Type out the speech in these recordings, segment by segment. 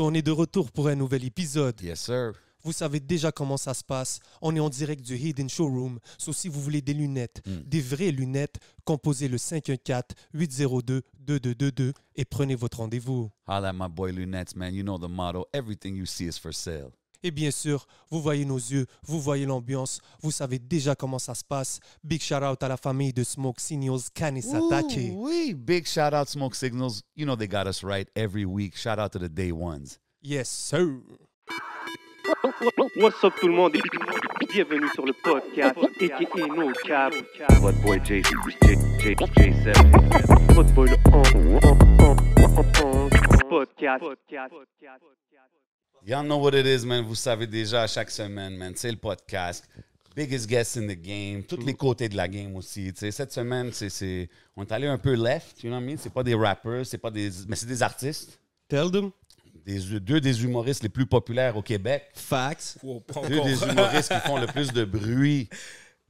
on est de retour pour un nouvel épisode. Yes, sir. Vous savez déjà comment ça se passe. On est en direct du Hidden Showroom. Sauf si vous voulez des lunettes, hmm. des vraies lunettes, composez le 514-802-2222 et prenez votre rendez-vous. boy lunettes, man. Et bien sûr, vous voyez nos yeux, vous voyez l'ambiance, vous savez déjà comment ça se passe. Big shout out à la famille de Smoke Signals, Kanisatake. Oui, big shout out Smoke Signals. You know they got us right every week. Shout out to the day ones. Yes, sir. What's up tout le monde bienvenue sur le podcast et No Cap. What boy J7. What boy le podcast. Y'all know what it is, man. Vous savez déjà à chaque semaine, man. C'est le podcast. Biggest guests in the game. Tous les côtés de la game aussi. cette semaine, c'est, on est allé un peu left, you know what I mean? C'est pas des rappers, c'est pas des. Mais c'est des artistes. Tell them. Des, deux des humoristes les plus populaires au Québec. Facts. deux des humoristes qui font le plus de bruit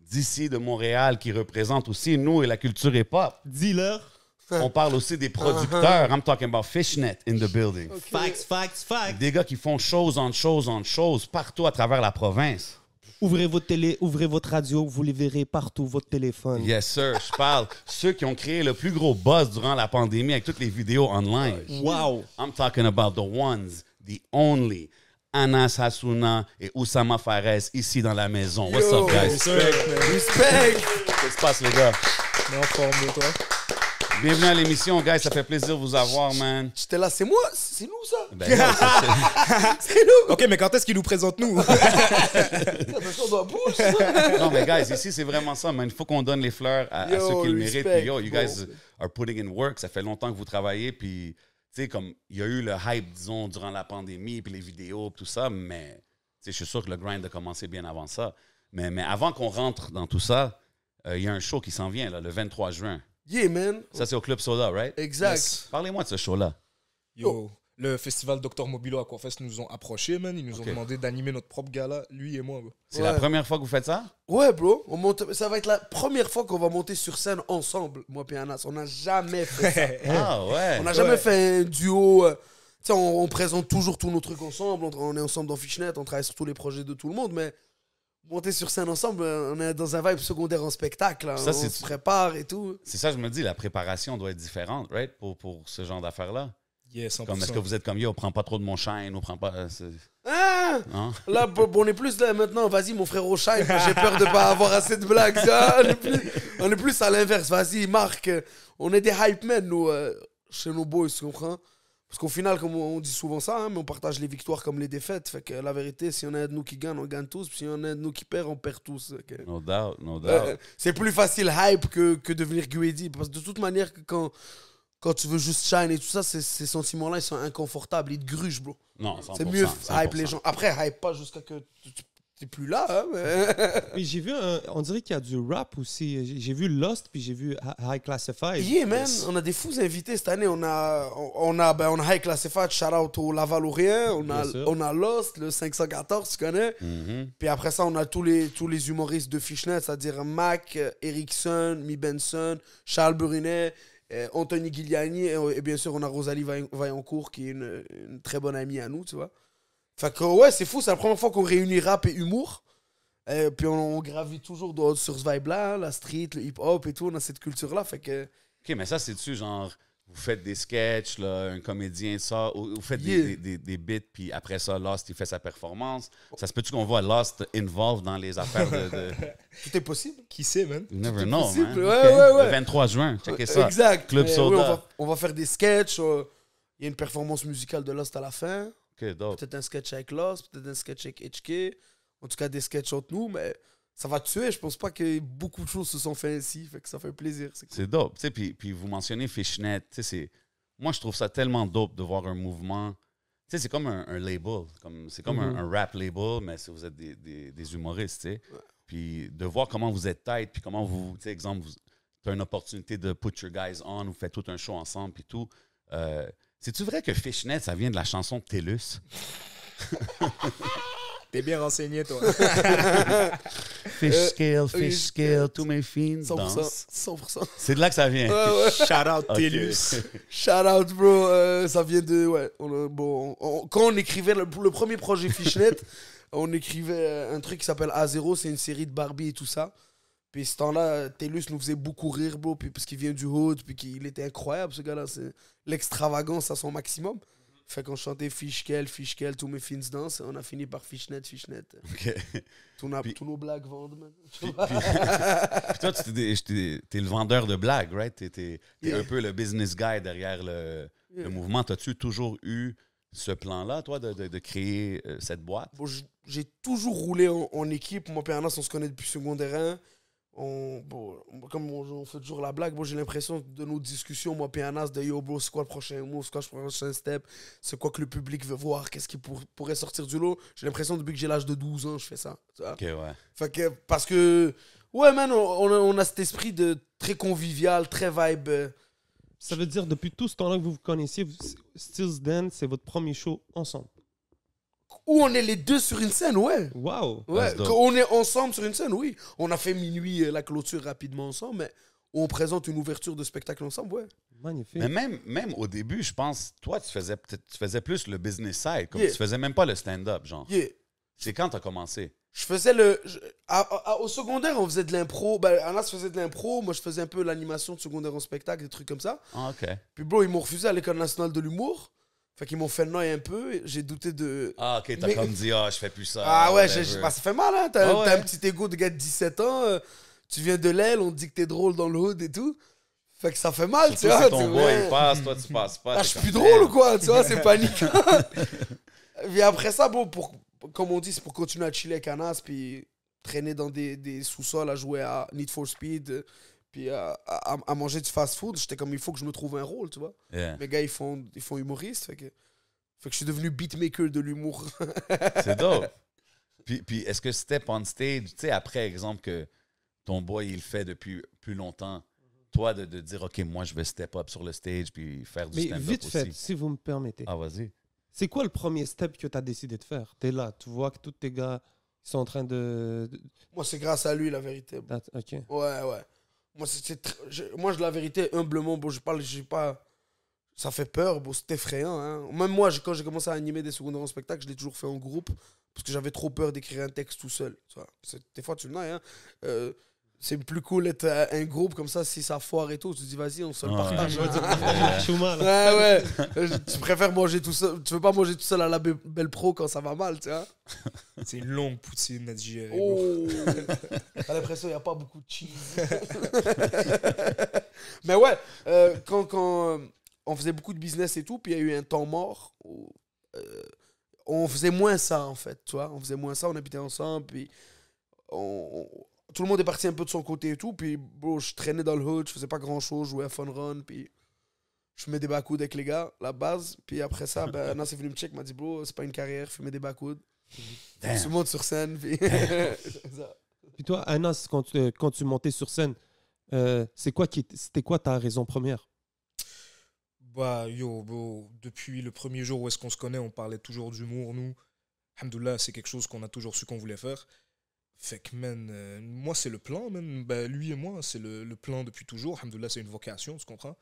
d'ici, de Montréal, qui représentent aussi nous et la culture hip-hop. Dis-leur. On parle aussi des producteurs. Uh-huh. I'm talking about Fishnet in the building. Facts, facts, facts. Des gars qui font chose en chose en chose partout à travers la province. Ouvrez votre télé, ouvrez votre radio, vous les verrez partout, votre téléphone. Yes, sir, je parle. Ceux qui ont créé le plus gros buzz durant la pandémie avec toutes les vidéos online. Wow. I'm talking about the ones, the only. Anas Hassouna et Oussama Fares ici dans la maison. What's up, guys? Respect, Respect! Qu'est-ce qui se passe, les gars? Non, forme, toi. Bienvenue à l'émission, guys. Ça fait plaisir de vous avoir, man. J'étais là, c'est moi, c'est nous, ça. Ben, c'est nous. Ok, mais quand est-ce qu'ils nous présentent, nous Non, mais, guys, ici, c'est vraiment ça, man. Il faut qu'on donne les fleurs à, ceux qui le méritent. yo, you guys are putting in work. Ça fait longtemps que vous travaillez. Puis, tu sais, comme il y a eu le hype, disons, durant la pandémie, puis les vidéos, tout ça. Mais, je suis sûr que le grind a commencé bien avant ça. Mais, mais avant qu'on rentre dans tout ça, euh, il y a un show qui s'en vient, là, le 23 juin. Yeah, Ça, c'est au Club Soda, right? Exact. Parlez-moi de ce show-là. Yo. Le festival Docteur Mobilo à Aquafest nous ont approché, man. Ils nous ont demandé d'animer notre propre gala, lui et moi. C'est la première fois que vous faites ça Ouais, bro. On monte... Ça va être la première fois qu'on va monter sur scène ensemble, moi et Anas. On n'a jamais fait ça. ah ouais On n'a jamais fait un duo. Euh, on, on, présente toujours tous nos trucs ensemble. On, on est ensemble dans Fishnet. On travaille sur tous les projets de tout le monde. Mais monter sur scène ensemble, euh, on est dans un vibe secondaire en spectacle. Hein, ça, on se prépare et tout. C'est ça, je me dis, la préparation doit être différente, right, pour, ce genre d'affaires-là. Yes, comme est-ce que vous êtes comme yo, prend pas trop de mon shine, on prend pas. Ah! Là, on est plus là maintenant. Vas-y, mon frère au shine, j'ai peur de pas avoir assez de blagues. on, est plus, à l'inverse. Vas-y, Marc, euh, on est des hype men nous, chez nos boys, tu comprends? Parce qu'au final, comme on dit souvent ça, hein, mais on partage les victoires comme les défaites. Fait que la vérité, si on a un de nous qui gagne, on gagne tous. Puis si on a un de nous qui perd, on perd tous. No doubt, no euh, doubt. c'est plus facile hype que, que devenir Guedi. Parce que de toute manière, quand, quand tu veux juste shine et tout ça, ces, sentiments-là, ils sont inconfortables. Ils te grugent, bro. Non, c'est mieux hype les gens. Après, hype pas jusqu'à que tu plus là. Hein, mais... j'ai vu, on dirait qu'il y a du rap aussi. J'ai vu Lost, puis j'ai vu High Classified. Yeah, man, on a des fous invités cette année. On a, on a, ben, on a High Classified, shout out au Lavalourien. On a, on a Lost, le 514, tu connais. Mhm. Puis après ça, on a tous les, tous les humoristes de Fishnet, c'est-à-dire Mac, Erickson, Mi Benson, Charles Brunet, eh, Anthony Gigliani, et, bien sûr, on a Rosalie Vaillancourt, qui est une très bonne amie à nous, tu vois. Fait que ouais, c'est fou, c'est la première fois qu'on réunit rap et humour. Et puis on, gravit toujours sur ce vibe-là, la street, le hip-hop et tout, on a cette culture-là. Fait que. Ok, mais ça, c'est-tu genre, vous faites des sketchs, là, un comédien ça, vous faites des, des, bits, puis après ça, Lost, il fait sa performance. Ça se peut-tu qu'on voit Lost involved dans les affaires de. tout est possible. Qui sait, man? never know, Le 23 juin, checkez ça. Exact. Eh, on, va, faire des sketchs. Euh, il y a une performance musicale de Lost à la fin. Peut-être un sketch avec Lost, peut-être un sketch avec HK. En tout cas, des sketchs entre nous, mais ça va tuer. Je pense pas que beaucoup de choses se sont faites ainsi. Fait que ça fait plaisir. C'est dope. Tu sais, puis, puis vous mentionnez Fishnet. Tu sais, moi, je trouve ça tellement dope de voir un mouvement. Tu sais, c'est comme un, un label. C'est comme, mhm. un, rap label, mais si vous êtes des, des, humoristes, tu sais. Puis de voir comment vous êtes tête, puis comment vous, tu sais, exemple, vous, tu as une opportunité de put your guys on, vous faites tout un show ensemble, puis tout. Euh, c'est-tu vrai que Fishnet, ça vient de la chanson de TELUS? T'es bien renseigné, toi. fish scale, euh, fish scale, tous mes films. 100%. C'est de là que ça vient. Shout out, TELUS. Shout out, bro. Euh, ça vient de. Ouais, bon, quand on écrivait le, le premier projet Fishnet, on écrivait euh, un truc qui s'appelle A0, c'est une série de Barbie et tout ça. Puis ce temps-là, TELUS nous faisait beaucoup rire, bro, puis parce qu'il vient du haut puis qu'il était incroyable, ce gars-là. C'est l'extravagance à son maximum. Fait qu'on chantait Fishkel, Fishkel, tous mes fins dansent, on a fini par Fishnet, Fishnet. Ok. tous nos blagues vendent man. Puis, toi, tu es le vendeur de blagues, right? T'es es, un peu le business guy derrière le, mouvement. T'as-tu toujours eu ce plan-là, toi, de, créer euh, cette boîte? J'ai toujours roulé en, équipe équipe. Moi, Pernas, on se connaît depuis secondaire 1 bon, comme on, fait toujours la blague, j'ai l'impression de nos discussions, moi et de yo bro, c'est quoi le prochain move, c'est quoi le prochain step, c'est quoi que le public veut voir, qu'est-ce qui pourrait sortir du lot. J'ai l'impression depuis que j'ai l'âge de 12 ans, je fais ça. ok ouais. parce que, ouais, man, on, a, cet esprit de très convivial, très vibe. Ça veut dire, depuis tout ce temps-là que vous vous connaissez Stills Den, c'est votre premier show ensemble où on est les deux sur une scène, ouais. Waouh. on est ensemble sur une scène, oui. On a fait minuit euh, la clôture rapidement ensemble, mais on présente une ouverture de spectacle ensemble, ouais. Magnifique. Mais même, même au début, je pense, toi, tu faisais, tu faisais plus le business side, comme tu faisais même pas le stand-up, genre. C'est quand t'as commencé? Je faisais le. au secondaire, on faisait de l'impro. Ben, Anas faisait de l'impro. Moi, je faisais un peu l'animation de secondaire en spectacle, des trucs comme ça. Ah, ok. Puis, bro, ils m'ont refusé à l'École nationale de l'humour. Fait m'ont fait le noyer un peu, j'ai douté de. Ah, ok, t'as comme dit, ah, je fais plus ça. Ah ouais, bah, ça fait mal, hein. T'as, ah un petit ego de gars de 17 ans, euh, tu viens de l'aile, on te dit que t'es drôle dans le hood et tout. Fait que ça fait mal, tu vois. Si ton gars, il passe, toi, tu passes pas. Ah, je suis plus drôle ou quoi, tu vois, c'est panique. Mais après ça, bon, pour, comme on dit, c'est pour continuer à chiller avec Anas, puis traîner dans des, des sous-sols à jouer à Need for Speed, puis euh, à, à, manger du fast-food, j'étais comme, il faut que je me trouve un rôle, tu vois. Mes gars, ils font, ils font Fait que, fait que je suis devenu beatmaker de l'humour. C'est dope. Puis, puis est-ce que step on stage, tu sais, après, exemple, que ton boy, il fait depuis plus longtemps, toi, de, dire, OK, moi, je vais step up sur le stage, puis faire du stand-up vite fait, si vous me permettez. Ah, vas-y. C'est quoi le premier step que tu as décidé de faire? Tu es là, tu vois que tous tes gars sont en train de... Moi, c'est grâce à lui, la vérité. OK. Ouais, ouais. Moi, c'est, moi, je la vérité, humblement, bon, je parle, pas. Ça fait peur, bon, c'est effrayant. Hein. Même moi, quand j'ai commencé à animer des secondaires en spectacle, je l'ai toujours fait en groupe parce que j'avais trop peur d'écrire un texte tout seul. Tu vois. Des fois, tu n'as c'est plus cool d'être euh, un groupe comme ça si ça foire et tout tu te dis vas-y on se le partage ouais tu préfères manger tout seul tu veux pas manger tout seul à la belle pro quand ça va mal tu vois c'est une longue poutine Nadji oh l'impression il n'y a pas beaucoup de cheese mais ouais euh, quand, quand euh, on faisait beaucoup de business et tout puis il y a eu un temps mort où, on faisait moins ça en fait tu vois on faisait moins ça on habitait ensemble puis on tout le monde est parti un peu de son côté et tout. Puis, bro, je traînais dans le hood, je faisais pas grand chose, je jouais à Fun Run, puis je fumais des bacoudes avec les gars, la base. Puis après ça, ben, est venu me check, m'a dit, bro, c'est pas une carrière, fumer des Tout Je monte sur scène, puis. toi, Anas, quand tu, euh, montais sur scène, euh, c'est quoi qui, c'était quoi ta raison première Bah, yo, bro, depuis le premier jour où est-ce qu'on se connaît, on parlait toujours d'humour, nous. Alhamdoulilah, c'est quelque chose qu'on a toujours su qu'on voulait faire. Fait que, man, euh, moi, c'est le plan, man. Ben, lui et moi, c'est le, plan depuis toujours. Alhamdoulilah, c'est une vocation, tu comprends?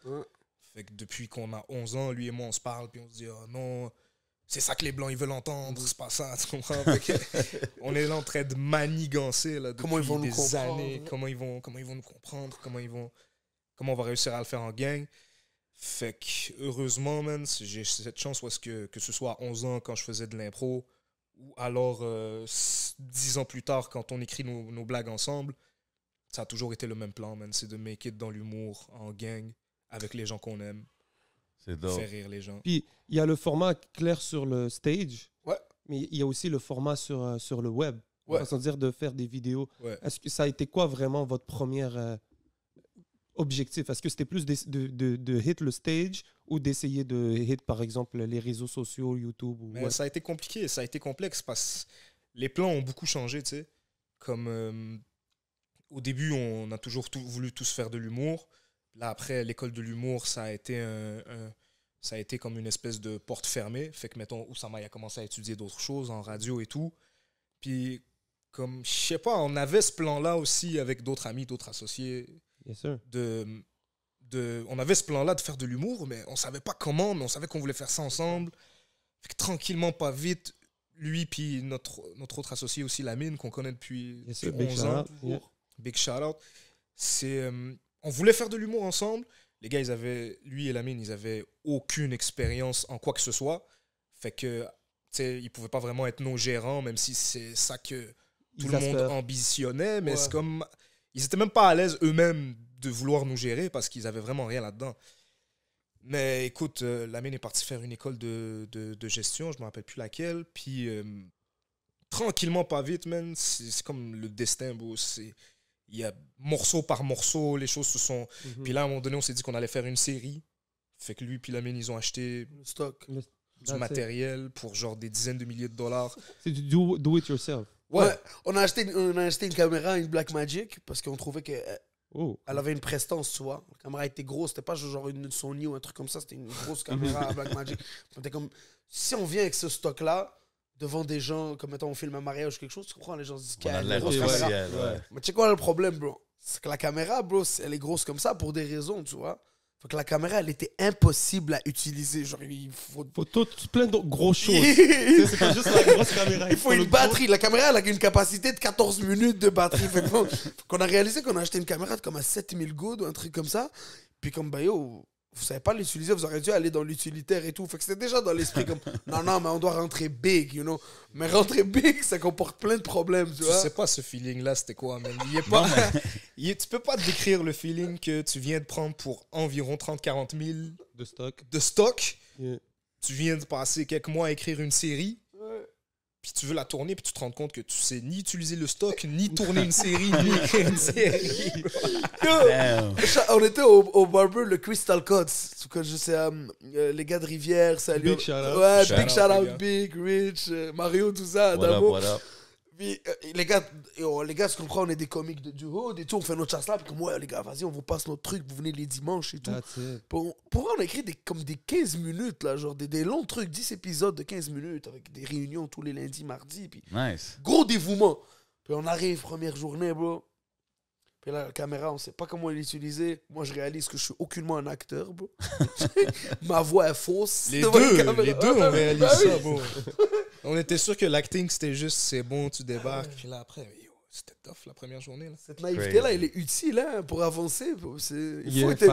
Fait que depuis qu'on a 11 ans, lui et moi, on se parle, puis on se dit, oh non, c'est ça que les Blancs, ils veulent entendre, mm. c'est pas ça, tu comprends? on est là en train de manigancer, là, depuis comment ils vont des années. Comment ils vont, comment ils vont nous comprendre, comment ils vont... Comment on va réussir à le faire en gang. Fait que, heureusement, man, j'ai cette chance parce que, que ce soit à 11 ans, quand je faisais de l'impro, ou alors euh, dix ans plus tard, quand on écrit nos, blagues ensemble, ça a toujours été le même plan, man. C'est de make it dans l'humour, en gang, avec les gens qu'on aime. C'est de Faire rire les gens. Puis il y a le format clair sur le stage. Ouais. Mais il y a aussi le format sur, euh, sur le web. Ouais. à dire de faire des vidéos. Est-ce que ça a été quoi vraiment votre première euh, objectif? Est-ce que c'était plus de, hit le stage ou d'essayer de hit, par exemple, les réseaux sociaux, YouTube? ça a été compliqué, ça a été complexe parce que les plans ont beaucoup changé, tu sais. Comme euh, au début, on a toujours voulu tous faire de l'humour. Là, après, l'école de l'humour, ça a été ça a été comme une espèce de porte fermée. Fait que, mettons, Oussama, a commencé à étudier d'autres choses en radio et tout. Puis, comme, je sais pas, on avait ce plan-là aussi avec d'autres amis, d'autres associés de, de, on avait ce plan-là de faire de l'humour, mais on savait pas comment, mais on savait qu'on voulait faire ça ensemble. tranquillement, pas vite, lui puis notre, notre autre associé aussi, Lamine, qu'on connaît depuis, Big shout-out. C'est, euh, on voulait faire de l'humour ensemble. Les gars, ils avaient, lui et Lamine, ils avaient aucune expérience en quoi que ce soit. Fait que, tu pouvaient pas vraiment être nos gérants, même si c'est ça que tout le monde ambitionnait. Mais c'est comme ils étaient même pas à l'aise eux-mêmes de vouloir nous gérer parce qu'ils avaient vraiment rien là-dedans. Mais écoute, euh, la est partie faire une école de, de, gestion, je me rappelle plus laquelle. Puis euh, tranquillement, pas vite, man, c'est comme le destin, beau. il y a morceau par morceau, les choses se sont. Mhm. Puis là, à un moment donné, on s'est dit qu'on allait faire une série. Fait que lui, puis la ils ont acheté. stock. du matériel pour genre des dizaines de milliers de dollars. C'est do it yourself. Ouais. On, a acheté, on a une caméra, une Blackmagic, parce qu'on trouvait que euh, oh. Elle avait une prestance, tu vois. La caméra était grosse, c'était pas genre une Sony ou un truc comme ça, c'était une grosse caméra Blackmagic. comme si on vient avec ce stock là devant des gens, comme mettons on filme un mariage ou quelque chose, tu comprends les gens se disent qu'elle grosse Mais tu sais quoi le problème, bro C'est que la caméra, bro, elle est grosse comme ça pour des raisons, tu vois que la caméra, elle était impossible à utiliser. Genre, il faut. plein de gros choses. c'est pas juste la grosse caméra. Il faut, une batterie. La caméra, elle a une capacité de 14 minutes de batterie. fait qu'on a réalisé qu'on a acheté une caméra de comme à 7000 go, ou un truc comme ça. Puis, comme, bah vous savez pas l'utiliser, vous auriez dû aller dans l'utilitaire et tout. Fait que c'était déjà dans l'esprit comme non, non, mais on doit rentrer big, you know. Mais rentrer big, ça comporte plein de problèmes, tu, vois. Je sais pas ce feeling-là, c'était quoi, man. Il est pas... Tu peux pas décrire le feeling que tu viens de prendre pour environ 30-40 000 de stock. De stock. Tu viens de passer quelques mois à écrire une série tu veux la tourner, puis tu te rends compte que tu sais ni utiliser le stock, ni tourner une série, ni écrire une série. on était au, barber, le Crystal Codes. Je sais, euh, euh, les gars de Rivière, salut. Big shout out. Ouais, big shout out, Big, Rich, euh, Mario, tout ça, voilà, euh, les gars, on, oh, les gars qu'on comprend, on est des comiques de duo, et tout, on fait notre chasse là, puis comme, ouais, les gars, vas-y, on vous passe notre truc, vous venez les dimanches et tout. pourquoi on a écrit des, comme des 15 minutes, là, genre des, longs trucs, 10 épisodes de 15 minutes, avec des réunions tous les lundis, mardis, puis gros dévouement. Puis on arrive, première journée, bro. Puis là, la caméra, on sait pas comment l'utiliser. Moi, je réalise que je suis aucunement un acteur, Ma voix est fausse. Les deux, les deux, on réalise bah ça, bro. On était sûr que l'acting, c'était juste c'est bon, tu débarques. Puis là, après, c'était tough la première journée. Là. Cette naïveté-là, elle est utile hein, pour avancer. Il, faut être, il,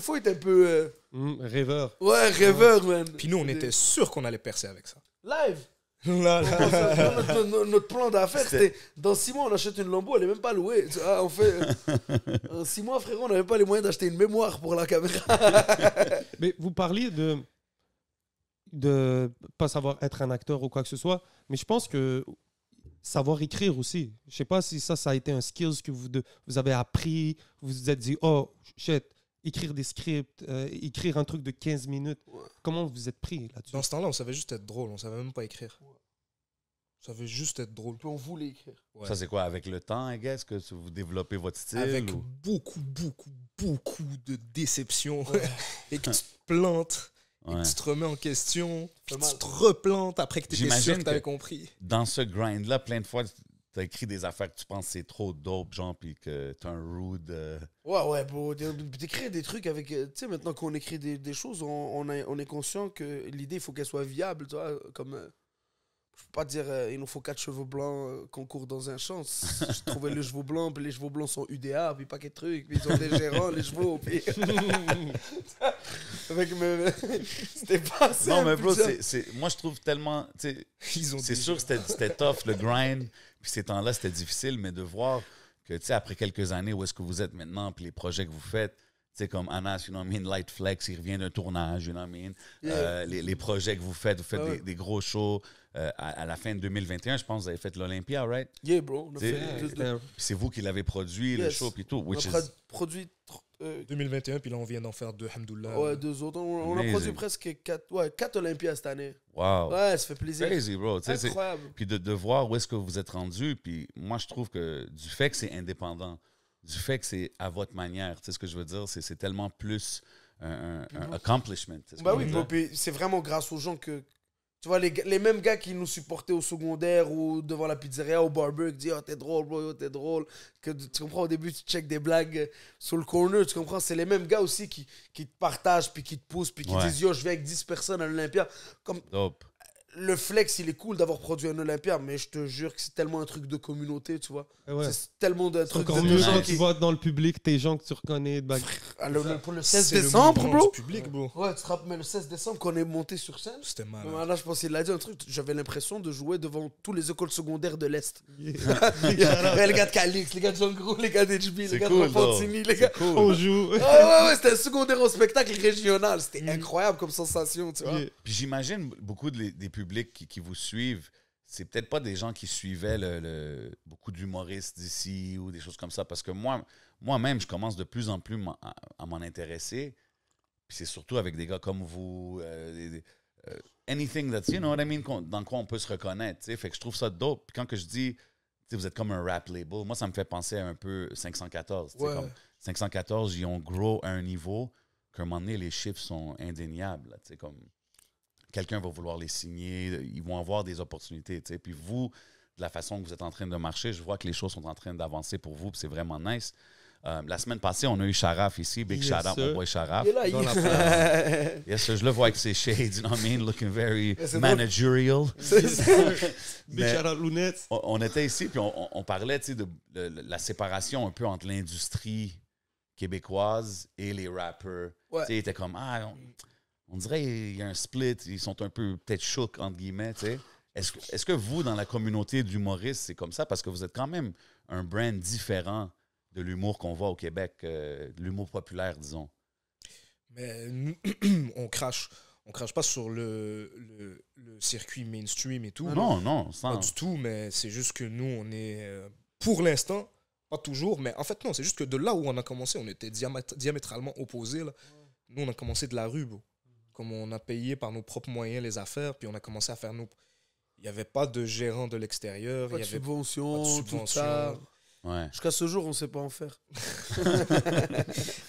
faut, être, un peu. Euh, mm, rêveur. Ouais, rêveur, man. Puis nous, on était sûr qu'on allait percer avec ça. Live! notre, plan d'affaires, c'était dans six mois, on achète une Lambo, elle est même pas louée. fait. en six mois, frérot, on n'avait pas les moyens d'acheter une mémoire pour la caméra. Mais vous parliez de de pas savoir être un acteur ou quoi que ce soit, mais je pense que savoir écrire aussi. Je sais pas si ça, ça a été un skill que vous, vous avez appris, vous vous êtes dit, oh, écrire des scripts, euh, écrire un truc de 15 minutes. Comment vous vous êtes pris là-dessus Dans ce temps-là, on savait juste être drôle, on savait même pas écrire. Ça savait juste être drôle. Puis on voulait écrire. Ça, c'est quoi Avec le temps, est-ce que vous développez votre style Avec beaucoup, beaucoup, beaucoup de déceptions. et que tu te plantes tu te remets en question, tu te replantes après que tu étais sûr que tu avais compris. Dans ce grind-là, plein de fois, tu as écrit des affaires que tu penses c'est trop dope, genre, puis que tu un rude. Euh, ouais, ouais, pour d'écrire des trucs avec. Euh, tu sais, maintenant qu'on écrit des, choses, on, on, on, est conscient que l'idée, il faut qu'elle soit viable, tu vois, comme. Euh, faut pas dire euh, il nous faut quatre cheveux blancs euh, qu'on court dans un champ. Je trouvais les cheveux blancs, puis les cheveux blancs sont UDA, puis pas de trucs, puis ils ont des gérants, les chevaux. Puis... c'était pas ça. Non, mais bro, moi je trouve tellement. C'est sûr que c'était tough, le grind, puis ces temps-là c'était difficile, mais de voir que après quelques années où est-ce que vous êtes maintenant, puis les projets que vous faites, c'est comme Anas, you know I mean? Light Flex, il revient d'un tournage, you know I mean? Euh, les, les, projets que vous faites, vous faites ah des, des, gros shows. Euh, à, la fin de 2021, je pense vous avez fait l'Olympia, right? Yeah, bro. C'est vous qui l'avez produit, le show, puis tout. on a produit... 2021, euh, puis là, on vient d'en faire deux, Hamdoullah. Ouais, deux autres. On, a produit presque quatre, ouais, quatre Olympias cette année. Wow. Ouais, ça fait plaisir. Crazy, bro. Incroyable. Puis de, de voir où est-ce que vous êtes rendu, puis moi, je trouve que du fait que c'est indépendant du fait que c'est à votre manière. Tu sais ce que je veux dire? C'est tellement plus un, accomplishment. bah oui, c'est vraiment grâce aux gens que. Tu vois, les, mêmes gars qui nous supportaient au secondaire ou devant la pizzeria, au barber, qui disent Oh, ah, t'es drôle, bro, oh, t'es drôle. Que, tu comprends, au début, tu check des blagues euh, sur le corner, tu comprends. C'est les mêmes gars aussi qui, te partagent, puis qui te poussent, puis qui disent Yo, je vais avec 10 personnes à l'Olympia. Comme le flex, il est cool d'avoir produit un Olympia, mais je te jure que c'est tellement un truc de communauté, tu vois. Eh c'est tellement un truc de mieux gens qui... tu vois dans le public tes gens que tu reconnais. Bah, ah, pour le 16 décembre, bro. Public, bro. Ouais, tu te rappelles, mais le 16 décembre, qu'on est monté sur scène. C'était mal. Ah, là, je pense qu'il a dit un truc. J'avais l'impression de jouer devant toutes les écoles secondaires de l'Est. les gars de Calix, les gars de Jean-Croix, les gars d'HB, les gars de Fontini, les gars. On joue. ouais, ouais, ouais, c'était un secondaire au spectacle régional. C'était mm. incroyable comme sensation, tu vois. Puis j'imagine beaucoup des publics public qui, vous suivent, c'est peut-être pas des gens qui suivaient le, beaucoup d'humoristes d'ici ou des choses comme ça. Parce que moi, moi-même, je commence de plus en plus à, m'en intéresser. c'est surtout avec des gars comme vous. Euh, euh, anything that's, you know what I mean, dans quoi on peut se reconnaître. sais, Fait que je trouve ça dope. Puis quand que je dis, vous êtes comme un rap label, moi, ça me fait penser un peu 514. 514, ils ont gros à un niveau qu'à un moment donné, les chiffres sont indéniables. sais, comme quelqu'un va vouloir les signer, ils vont avoir des opportunités. Puis vous, de la façon que vous êtes en train de marcher, je vois que les choses sont en train d'avancer pour vous, c'est vraiment nice. Euh, la semaine passée, on a eu Sharaf ici, Big Shadow, mon boy Sharaf. Il je le vois avec ses shades, you know what I mean, looking very managerial. Big Shadow, lunettes. On, était ici, puis on, parlait de, de la séparation un peu entre l'industrie québécoise et les rappers. Tu sais, il était comme, ah, on dirait qu'il y a un split, ils sont un peu peut-être chouk entre guillemets, Est-ce que, vous, dans la communauté d'humoristes, c'est comme ça? Parce que vous êtes quand même un brand différent de l'humour qu'on voit au Québec, euh, l'humour populaire, disons. Mais nous, on crache. On crache pas sur le, circuit mainstream et tout. Non, non, pas du tout, mais c'est juste que nous, on est, euh, pour l'instant, pas toujours, mais en fait, non, c'est juste que de là où on a commencé, on était diamétralement opposés. Nous, on a commencé de la rue, comme on a payé par nos propres moyens les affaires, puis on a commencé à faire nous. Il n'y avait pas de gérant de l'extérieur. Pas, de subvention, tout ça. Jusqu'à ce jour, on ne sait pas en faire.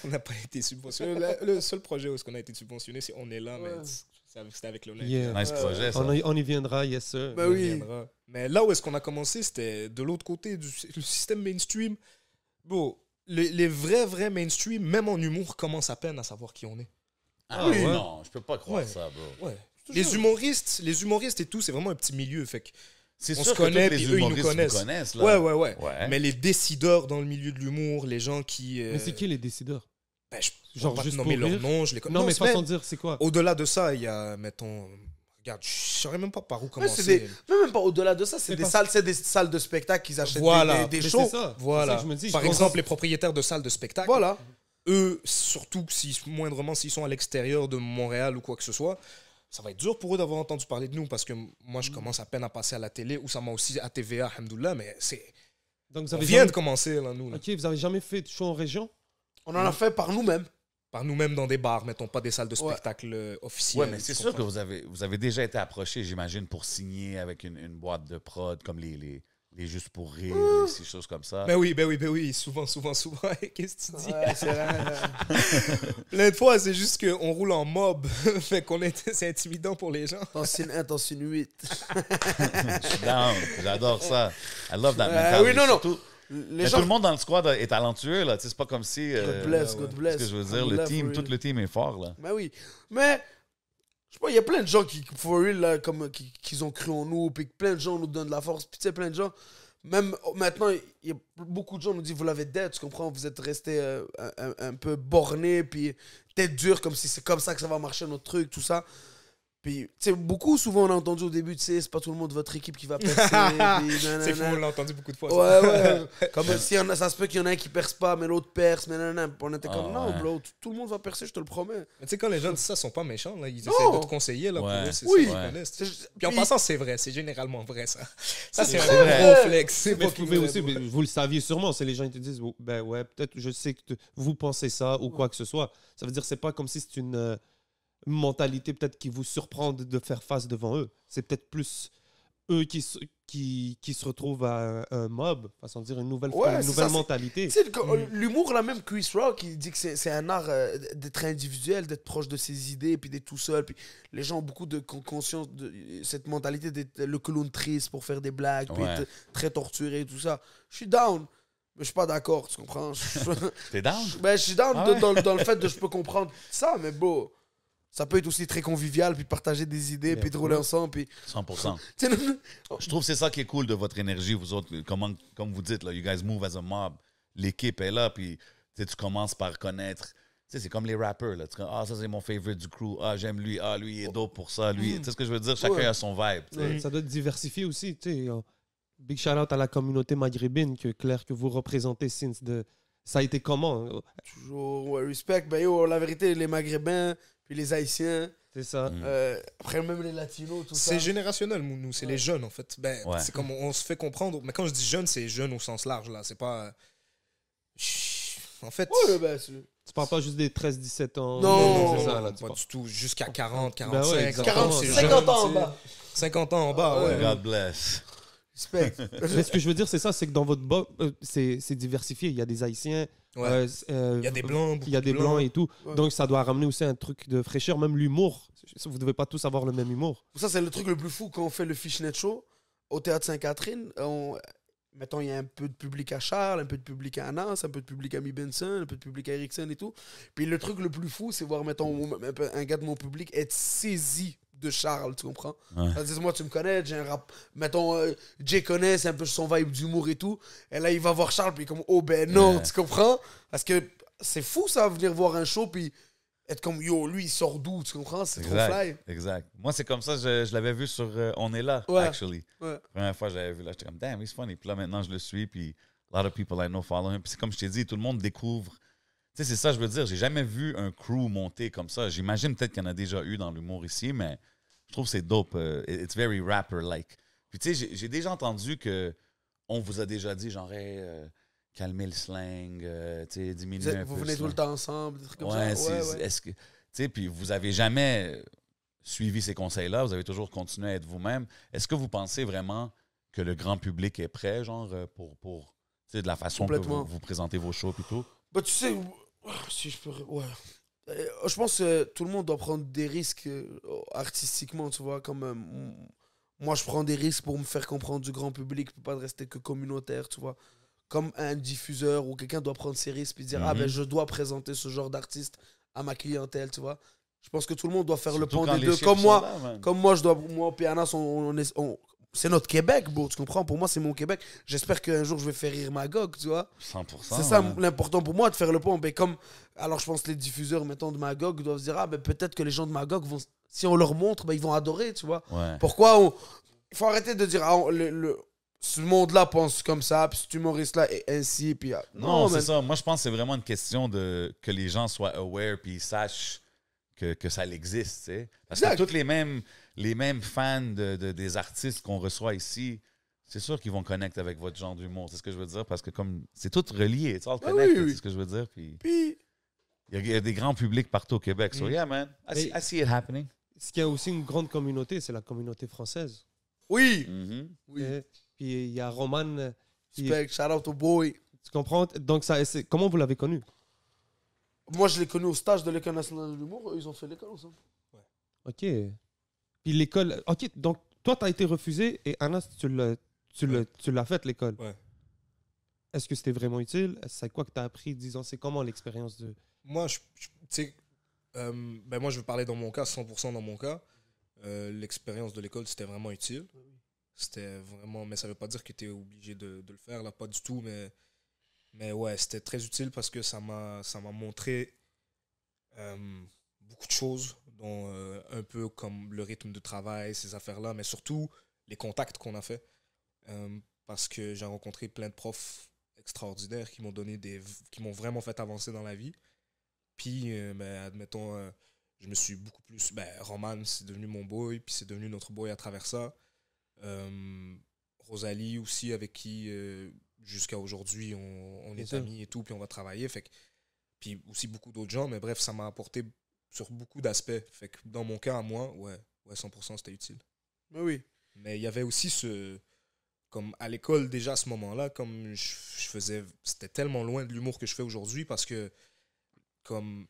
on n'a pas été subventionné. Le, seul projet où est-ce qu'on a été subventionné, c'est On est là, mais c'était avec, le On, y, viendra, yes sir. Ben on viendra. Mais là où est-ce qu'on a commencé, c'était de l'autre côté du système mainstream. Bon, les, les, vrais, vrais mainstream, même en humour, commencent à peine à savoir qui on est. Ah non, je peux pas croire ça, bro. Les humoristes, les humoristes et tout, c'est vraiment un petit milieu. Fait que C'est on se connaît, eux, ils nous connaissent. ouais, ouais, Mais les décideurs dans le milieu de l'humour, les gens qui. Euh, mais c'est qui les décideurs ben, je Genre juste nommer leur nom, je les connais. Non, mais c'est dire, c'est quoi Au-delà de ça, il y a, mettons. Regarde, je saurais même pas par où commencer. même pas au-delà de ça, c'est des, salles, des salles de spectacle qu'ils achètent des- Voilà. shows. Voilà. Par exemple, les propriétaires de salles de spectacle. Voilà eux, surtout si, moindrement s'ils sont à l'extérieur de Montréal ou quoi que ce soit, ça va être dur pour eux d'avoir entendu parler de nous parce que moi, je mm. commence à peine à passer à la télé ou ça m'a aussi à TVA, alhamdoulilah, mais c'est. Donc vous avez On vient de commencer, là, nous. Ok, vous avez jamais fait de show en région On en a fait par nous-mêmes. Par nous-mêmes dans des bars, mettons pas des salles de spectacle euh, officielles. Ouais, mais c'est sûr que vous avez, vous avez déjà été approché, j'imagine, pour signer avec une, une boîte de prod comme les les juste pour rire, ces choses comme ça. Ben oui, ben oui, ben oui, souvent, souvent, souvent. Qu'est-ce que tu dis? Ouais, c'est vrai. fois, c'est juste qu'on roule en mob, fait qu'on est, c'est intimidant pour les gens. T'en signes 1, t'en signes 8. Je suis down, j'adore ça. I love that euh, mentality. oui, non, non. Tout le monde dans le squad est talentueux, là. C'est pas comme si. Euh, God bless, God bless. Ce que je veux dire, le team, tout le team est fort, là. Ben oui. Mais je sais il y a plein de gens qui, for là, comme, qui, ont cru en nous, puis plein de gens nous donnent de la force, puis tu sais, plein de gens. Même oh, maintenant, y a beaucoup de gens nous disent Vous l'avez d'être tu comprends Vous êtes resté euh, un, un, peu borné, puis tête dure, comme si c'est comme ça que ça va marcher notre truc, tout ça. Puis, tu sais, beaucoup, souvent, on a entendu au début, tu sais, c'est pas tout le monde de votre équipe qui va percer. c'est fou, on l'a entendu beaucoup de fois. Ouais, ouais. comme si ça se peut qu'il y en a un qui perce pas, mais l'autre perce, mais nanana. On était comme, ah, non, bro, tout le monde va percer, je te le promets. Mais tu sais, quand les gens disent ça, ils sont pas méchants, là. Ils essaient de te conseiller, là, oui. Puis, en passant, c'est vrai, c'est généralement vrai, ça. Ça, c'est un vrai. gros flex. Mais, vous, mais aussi, mais vous le saviez sûrement, c'est les gens qui te disent, ben ouais, peut-être, je sais que vous pensez ça ou quoi que ce soit. Ça veut dire, c'est pas comme si c'est une euh, mentalité peut-être qui vous surprend de faire face devant eux. C'est peut-être plus eux qui, qui, se retrouvent à un mob, façon de dire une nouvelle, nouvelle mentalité. Mm. L'humour, la même Chris Rock, il dit que c'est un art euh, d'être individuel, d'être proche de ses idées, puis d'être tout seul. Puis les gens ont beaucoup de conscience de cette mentalité d'être le clown triste pour faire des blagues, puis être très torturé, tout ça. Je suis down. Mais je suis pas d'accord, tu comprends? T'es down? Je, ben, suis down ah dans, le fait de je peux comprendre ça, mais bon ça peut être aussi très convivial, puis partager des idées, puis de ensemble. Puis... 100 Je trouve que c'est ça qui est cool de votre énergie, vous autres. Comment, comme vous dites, là, you guys move as a mob. L'équipe est là, puis tu commences par connaître. C'est comme les rappers. Là. Ah, ça, c'est mon favorite du crew. Ah, j'aime lui. Ah, lui, est dope pour ça. Lui, mm. Tu ce que je veux dire? Chacun a son vibe. ça doit être diversifié aussi. Euh, big shout out à la communauté maghrébine que Claire, que vous représentez since de. Ça a été comment? Toujours, respect. Ben, la vérité, les Maghrébins, puis les Haïtiens. C'est ça. Mm. Euh, après, même les Latinos, tout ça. C'est générationnel, nous, c'est les jeunes, en fait. Ben, C'est comme on, se fait comprendre. Mais quand je dis jeunes, c'est jeunes au sens large, là. C'est pas. Euh, en fait. Ben, tu parles pas juste des 13-17 ans. Non, c'est ça, pas, du tout. Jusqu'à 40, 45, 40, 50 ans en bas. 50 ans en bas, ouais. God bless. Respect. Mais ce que je veux dire, c'est ça, c'est que dans votre box, euh, c'est diversifié. Il y a des Haïtiens, euh, euh, il y a des blancs. Il y a des blancs, et tout. Donc ça doit ramener aussi un truc de fraîcheur, même l'humour. Vous ne devez pas tous avoir le même humour. Ça, c'est le truc le plus fou quand on fait le Fishnet Show au théâtre Sainte-Catherine. On... Mettons, il y a un peu de public à Charles, un peu de public à Anas, un peu de public à Mi Benson, un peu de public à Ericsson et tout. Puis le truc le plus fou, c'est voir, mettons, un gars de mon public être saisi de Charles, tu comprends ouais. Moi, tu me connais, j'ai un rap. Mettons, euh, Jay connaît, c'est un peu son vibe d'humour et tout. Et là, il va voir Charles, puis comme, oh ben non, tu comprends Parce que c'est fou, ça, venir voir un show, puis être comme, yo, lui, il sort d'où, tu comprends C'est trop fly. Exact. Moi, c'est comme ça, je, l'avais vu sur euh, On est là, actually. La première fois, j'avais vu là, j'étais comme, damn, he's funny. Puis là, maintenant, je le suis, puis a lot of people I know follow him. Puis c'est comme je t'ai dit, tout le monde découvre sais, c'est ça, je veux dire. J'ai jamais vu un crew monter comme ça. J'imagine peut-être qu'il y en a déjà eu dans l'humour ici, mais je trouve que c'est dope. Euh, it's very rapper-like. Puis, tu sais, j'ai déjà entendu que on vous a déjà dit, genre, euh, calmer le slang, euh, tu sais, diminuer. Vous, venez tout le temps ensemble, des trucs comme ça. Ouais, que. Tu sais, puis vous avez jamais euh, suivi ces conseils-là, vous avez toujours continué à être vous-même. Est-ce que vous pensez vraiment que le grand public est prêt, genre, pour. pour de la façon que vous, présentez vos shows plutôt? Bah, tu sais, ah, si je peux. Ouais. Euh, je pense que tout le monde doit prendre des risques euh, artistiquement, tu vois, quand euh, Moi, je prends des risques pour me faire comprendre du grand public, pour pas rester que communautaire, tu vois. Comme un diffuseur ou quelqu'un doit prendre ses risques et dire Ah, ben, mhm. je dois présenter ce genre d'artiste à ma clientèle, tu vois. Je pense que tout le monde doit faire le pont des deux. Comme moi, comme moi, je dois. Moi, au on, on, est, c'est notre Québec, Tu comprends Pour moi, c'est mon Québec. J'espère qu'un jour, je vais faire rire Magog, tu vois. 100%. C'est ça hein. l'important pour moi, de faire le pont. Mais ben, comme, alors je pense que les diffuseurs, mettons, de Magog doivent se dire, ah, ben peut-être que les gens de Magog vont, si on leur montre, ben, ils vont adorer, tu vois. Pourquoi on... Il faut arrêter de dire, ah, le, le ce monde-là pense comme ça, puis cet humoriste-là est ainsi, puis... Ah. Non, c'est ça. Moi, je pense que c'est vraiment une question de que les gens soient aware, puis ils sachent que, ça existe, tu sais. Parce que toutes les mêmes les mêmes fans de, des artistes qu'on reçoit ici, c'est sûr qu'ils vont connecter avec votre genre d'humour. C'est ce que je veux dire parce que comme c'est tout relié, ah c'est ce que je veux dire. Puis, il y, a des grands publics partout au Québec. So mm. yeah, man, I see, it happening. Ce qui a aussi une grande communauté, c'est la communauté française. Oui. Mm-hmm. oui. puis il y a Roman. Euh, Super, shout out au boy. Tu comprends? Donc ça, comment vous l'avez connu? Moi, je l'ai connu au stage de l'École nationale de l'humour. Ils ont fait l'école ensemble. Ouais. Ok. Puis l'école. Ok, donc toi, tu as été refusé et Anas, tu l'as, tu fait l'école. Ouais. Est-ce que c'était vraiment utile C'est quoi que tu as appris Disons, c'est comment l'expérience de. Moi, je, sais, euh, ben moi, je veux parler dans mon cas, 100% dans mon cas. Euh, l'expérience de l'école, c'était vraiment utile. C'était vraiment. Mais ça veut pas dire que tu es obligé de, le faire, là, pas du tout. Mais, mais ouais, c'était très utile parce que ça m'a, ça m'a montré euh, beaucoup de choses dont euh, un peu comme le rythme de travail, ces affaires-là, mais surtout les contacts qu'on a fait. Euh, parce que j'ai rencontré plein de profs extraordinaires qui m'ont donné des qui m'ont vraiment fait avancer dans la vie. Puis, euh, ben, admettons, je me suis beaucoup plus. Ben, Roman, c'est devenu mon boy, puis c'est devenu notre boy à travers ça. Rosalie aussi, avec qui jusqu'à aujourd'hui on, on est amis et tout, puis on va travailler. Fait que, puis aussi beaucoup d'autres gens, mais bref, ça m'a apporté sur beaucoup d'aspects. Fait que dans mon cas, à moi, ouais, ouais 100% c'était utile. Mais oui. Mais il y avait aussi ce. Comme à l'école, déjà à ce moment-là, comme je, faisais. C'était tellement loin de l'humour que je fais aujourd'hui parce que, comme.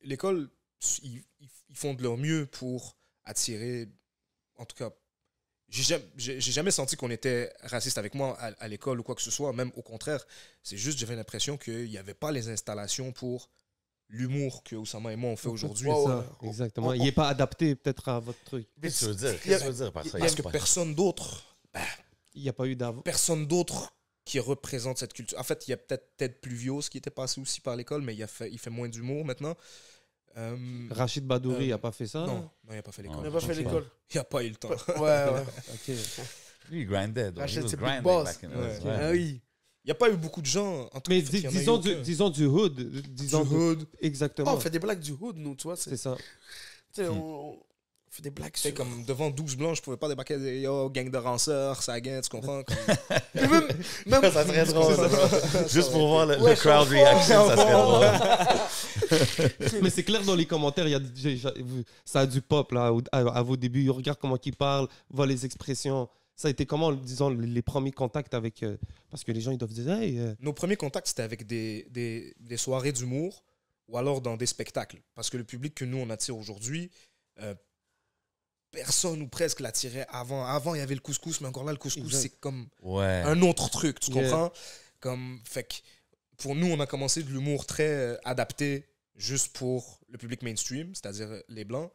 L'école, ils, font de leur mieux pour attirer. En tout cas, j'ai jamais, senti qu'on était raciste avec moi à, l'école ou quoi que ce soit, même au contraire. C'est juste, j'avais l'impression qu'il n'y avait pas les installations pour l'humour que Oussama et moi on fait aujourd'hui. Exactement. il n'est pas adapté peut-être à votre truc. Qu'est-ce que tu veux dire, par ça Parce que personne d'autre. Bah, il n'y a pas eu d'avant. Personne d'autre qui représente cette culture. En fait, il y a peut-être Ted Pluvios qui était passé aussi par l'école, mais il, fait, il fait moins d'humour maintenant. Euh, Rachid Badouri, n'a euh, pas fait ça Non, il n'a pas fait l'école. Il n'a pas eu le temps. Ouais, ouais. ok. Lui, il grindait. Rachid, c'est boss. Ah oui. Il n'y a pas eu beaucoup de gens. En tout mais disons, du, disons du hood. Disons du hood. Exactement. Oh, on fait des blagues du hood, nous, tu vois. C'est ça. Hmm. on, fait des blagues sur... comme devant 12 blancs, je pouvais pas débarquer des Yo, gang de ranceurs, ça tu comprends comme... même, même... Ça Juste pour voir le, crowd reaction, ça serait drôle. mais c'est clair dans les commentaires, y ça a du pop là. À, vos débuts, regarde comment ils parlent, voient les expressions. Ça a été comment, disons, les premiers contacts avec. Euh, parce que les gens, ils doivent dire, euh, Nos premiers contacts, c'était avec des, des- soirées d'humour ou alors dans des spectacles. Parce que le public que nous, on attire aujourd'hui, euh, personne ou presque l'attirait avant. Avant, il y avait le couscous, mais encore là, le couscous, c'est comme un autre truc, tu comprends? Comme, fait que pour nous, on a commencé de l'humour très adapté juste pour le public mainstream, c'est-à-dire les Blancs.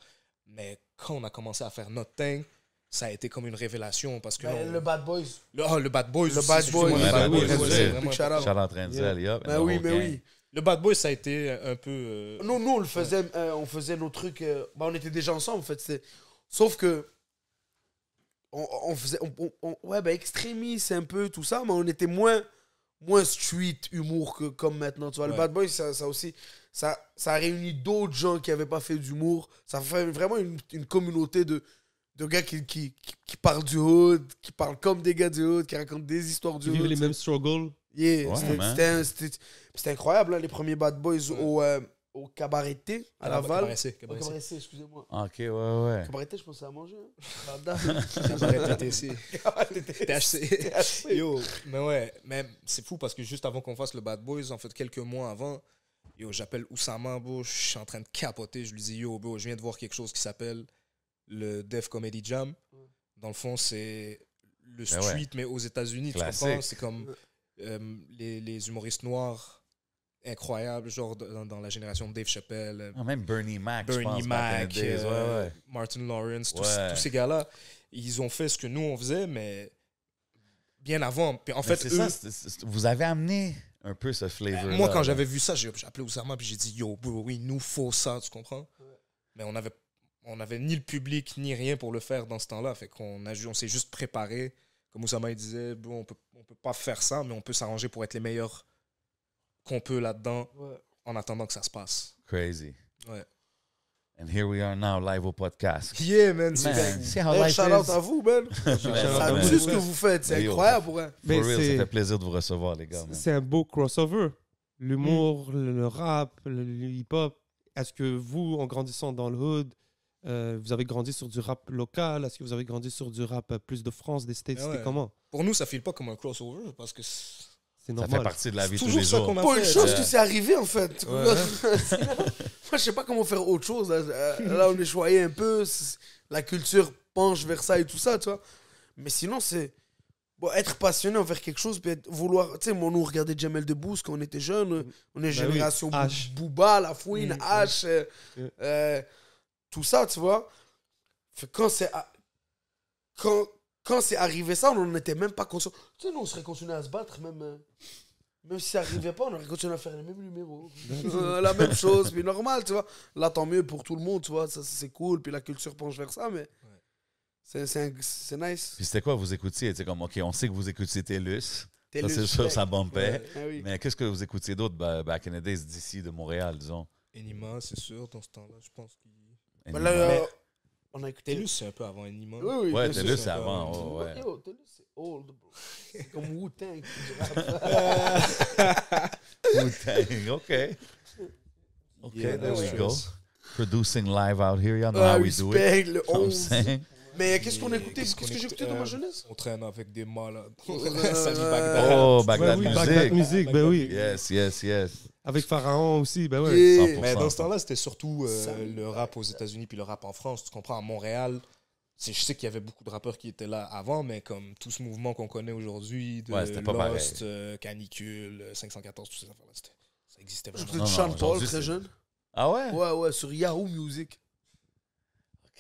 Mais quand on a commencé à faire notre thing, ça a été comme une révélation parce que ben, le Bad Boys le, ah, le Bad Boys le Bad Boys le Bad ben Boys oui mais oui le Bad Boys ça a été un peu euh... non nous on le faisait euh, on faisait nos trucs bah, on était déjà ensemble en fait sauf que on, on faisait on, on, ouais bah extrémiste un peu tout ça mais on était moins moins street humour que comme maintenant tu vois le Bad Boys ça, ça aussi ça ça a réuni d'autres gens qui n'avaient pas fait d'humour ça fait vraiment une, une communauté de de gars qui, qui, qui, qui parlent du hood, qui parlent comme des gars du hood, qui racontent des histoires du qui Vivent les mêmes struggles. Yeah, c'était, incroyable, hein, les premiers Bad Boys au, euh, au Cabareté, à ah, Laval. Au Cabareté. excusez-moi. ok, ouais, ouais. Cabareté, je pensais à manger. Cabareté, étais THC. Yo, mais ouais, mais c'est fou parce que juste avant qu'on fasse le Bad Boys, en fait, quelques mois avant, yo, j'appelle Oussama, bro, je suis en train de capoter, je lui dis, yo, bro, je viens de voir quelque chose qui s'appelle le Dev Comedy Jam. Mm. Dans le fond, c'est le ben street, mais, aux États-Unis, tu comprends? C'est comme mm. euh, les, humoristes noirs incroyables, genre dans, la génération de Dave Chappelle. Ah, même Bernie Mac, pense, euh, Martin Lawrence, tous, ces gars-là, ils ont fait ce que nous on faisait, mais bien avant. Puis en fait, vous avez amené un peu ce flavor. moi, quand j'avais vu ça, j'ai appelé Ousama puis j'ai dit Yo, oui, nous faut ça, tu comprends? Mais on n'avait on n'avait ni le public ni rien pour le faire dans ce temps-là. Fait qu'on on s'est juste préparé. Comme Oussama disait, bon, on peut, on peut pas faire ça, mais on peut s'arranger pour être les meilleurs qu'on peut là-dedans en attendant que ça se passe. Crazy. Ouais. And here we are now, live au podcast. Yeah, man. C'est hey, shout out à vous, man. c'est ce que vous faites. C'est incroyable, For Mais real, ça fait plaisir de vous recevoir, les gars. C'est un beau crossover. L'humour, mm. le rap, le hip-hop. Est-ce que vous, en grandissant dans le hood, euh, vous avez grandi sur du rap local Est-ce que vous avez grandi sur du rap euh, plus de France, des States ah comment Pour nous, ça file pas comme un crossover parce que c'est normal. Ça fait partie de la vie tous les jours. Pour une chose euh. que c'est arrivé en fait. Moi, je sais pas comment faire autre chose. Là, on est choyé un peu. La culture penche vers ça et tout ça, tu Mais sinon, c'est bon, être passionné envers quelque chose, puis vouloir. Tu sais, moi, nous, on regardait Jamel Debbouze quand on était jeune. Bah on est génération bouba Booba, La Fouine, mm, H. Mm tout ça, tu vois. Quand c'est quand, quand c'est arrivé ça, on n'était même pas conscient. Tu sais, on serait continué à se battre, même, euh, même si ça n'arrivait pas, on aurait continué à faire les mêmes numéros. Euh, la même chose, mais normal, tu vois. Là, tant mieux pour tout le monde, tu vois. Ça, c'est cool, puis la culture penche vers ça, mais. C'est nice. Puis c'était quoi vous écoutiez? C'est comme, OK, on sait que vous écoutiez TELUS. Ça, c'est sûr, ça bumpait. Ah mais qu'est-ce que vous écoutiez d'autre back in d'ici, de Montréal, disons? Enima, c'est sûr, dans ce temps-là, je pense qu'il bah, là, euh, on a écouté. Telus, un peu avant Enima. Oui, oui, ouais, Telus, c'est avant. Oh, ouais. Yo, Telus, c'est old, bro. comme Wu-Tang. Wu-Tang, OK. OK, there we go. Producing live out here, y'all know ah, how we do it. Mais qu'est-ce qu'on écoutait Qu'est-ce que j'ai que j'écoutais dans ma euh, jeunesse On traîne avec des malades. Salut, Bagdad. Oh, Bagdad Music. Bagdad Music, ben oui. Yes, yes, yes. Avec Pharaon aussi, ben ouais. Mais dans ce temps-là, c'était surtout euh, le rap aux États-Unis puis le rap en France. Tu comprends, à Montréal, je sais qu'il y avait beaucoup de rappeurs qui étaient là avant, mais comme tout ce mouvement qu'on connaît aujourd'hui, de Lost, euh, Canicule, 514, tout ça, ça existait vraiment. de Sean Paul très jeune. Ah ouais? Ouais, ouais, sur Yahoo Music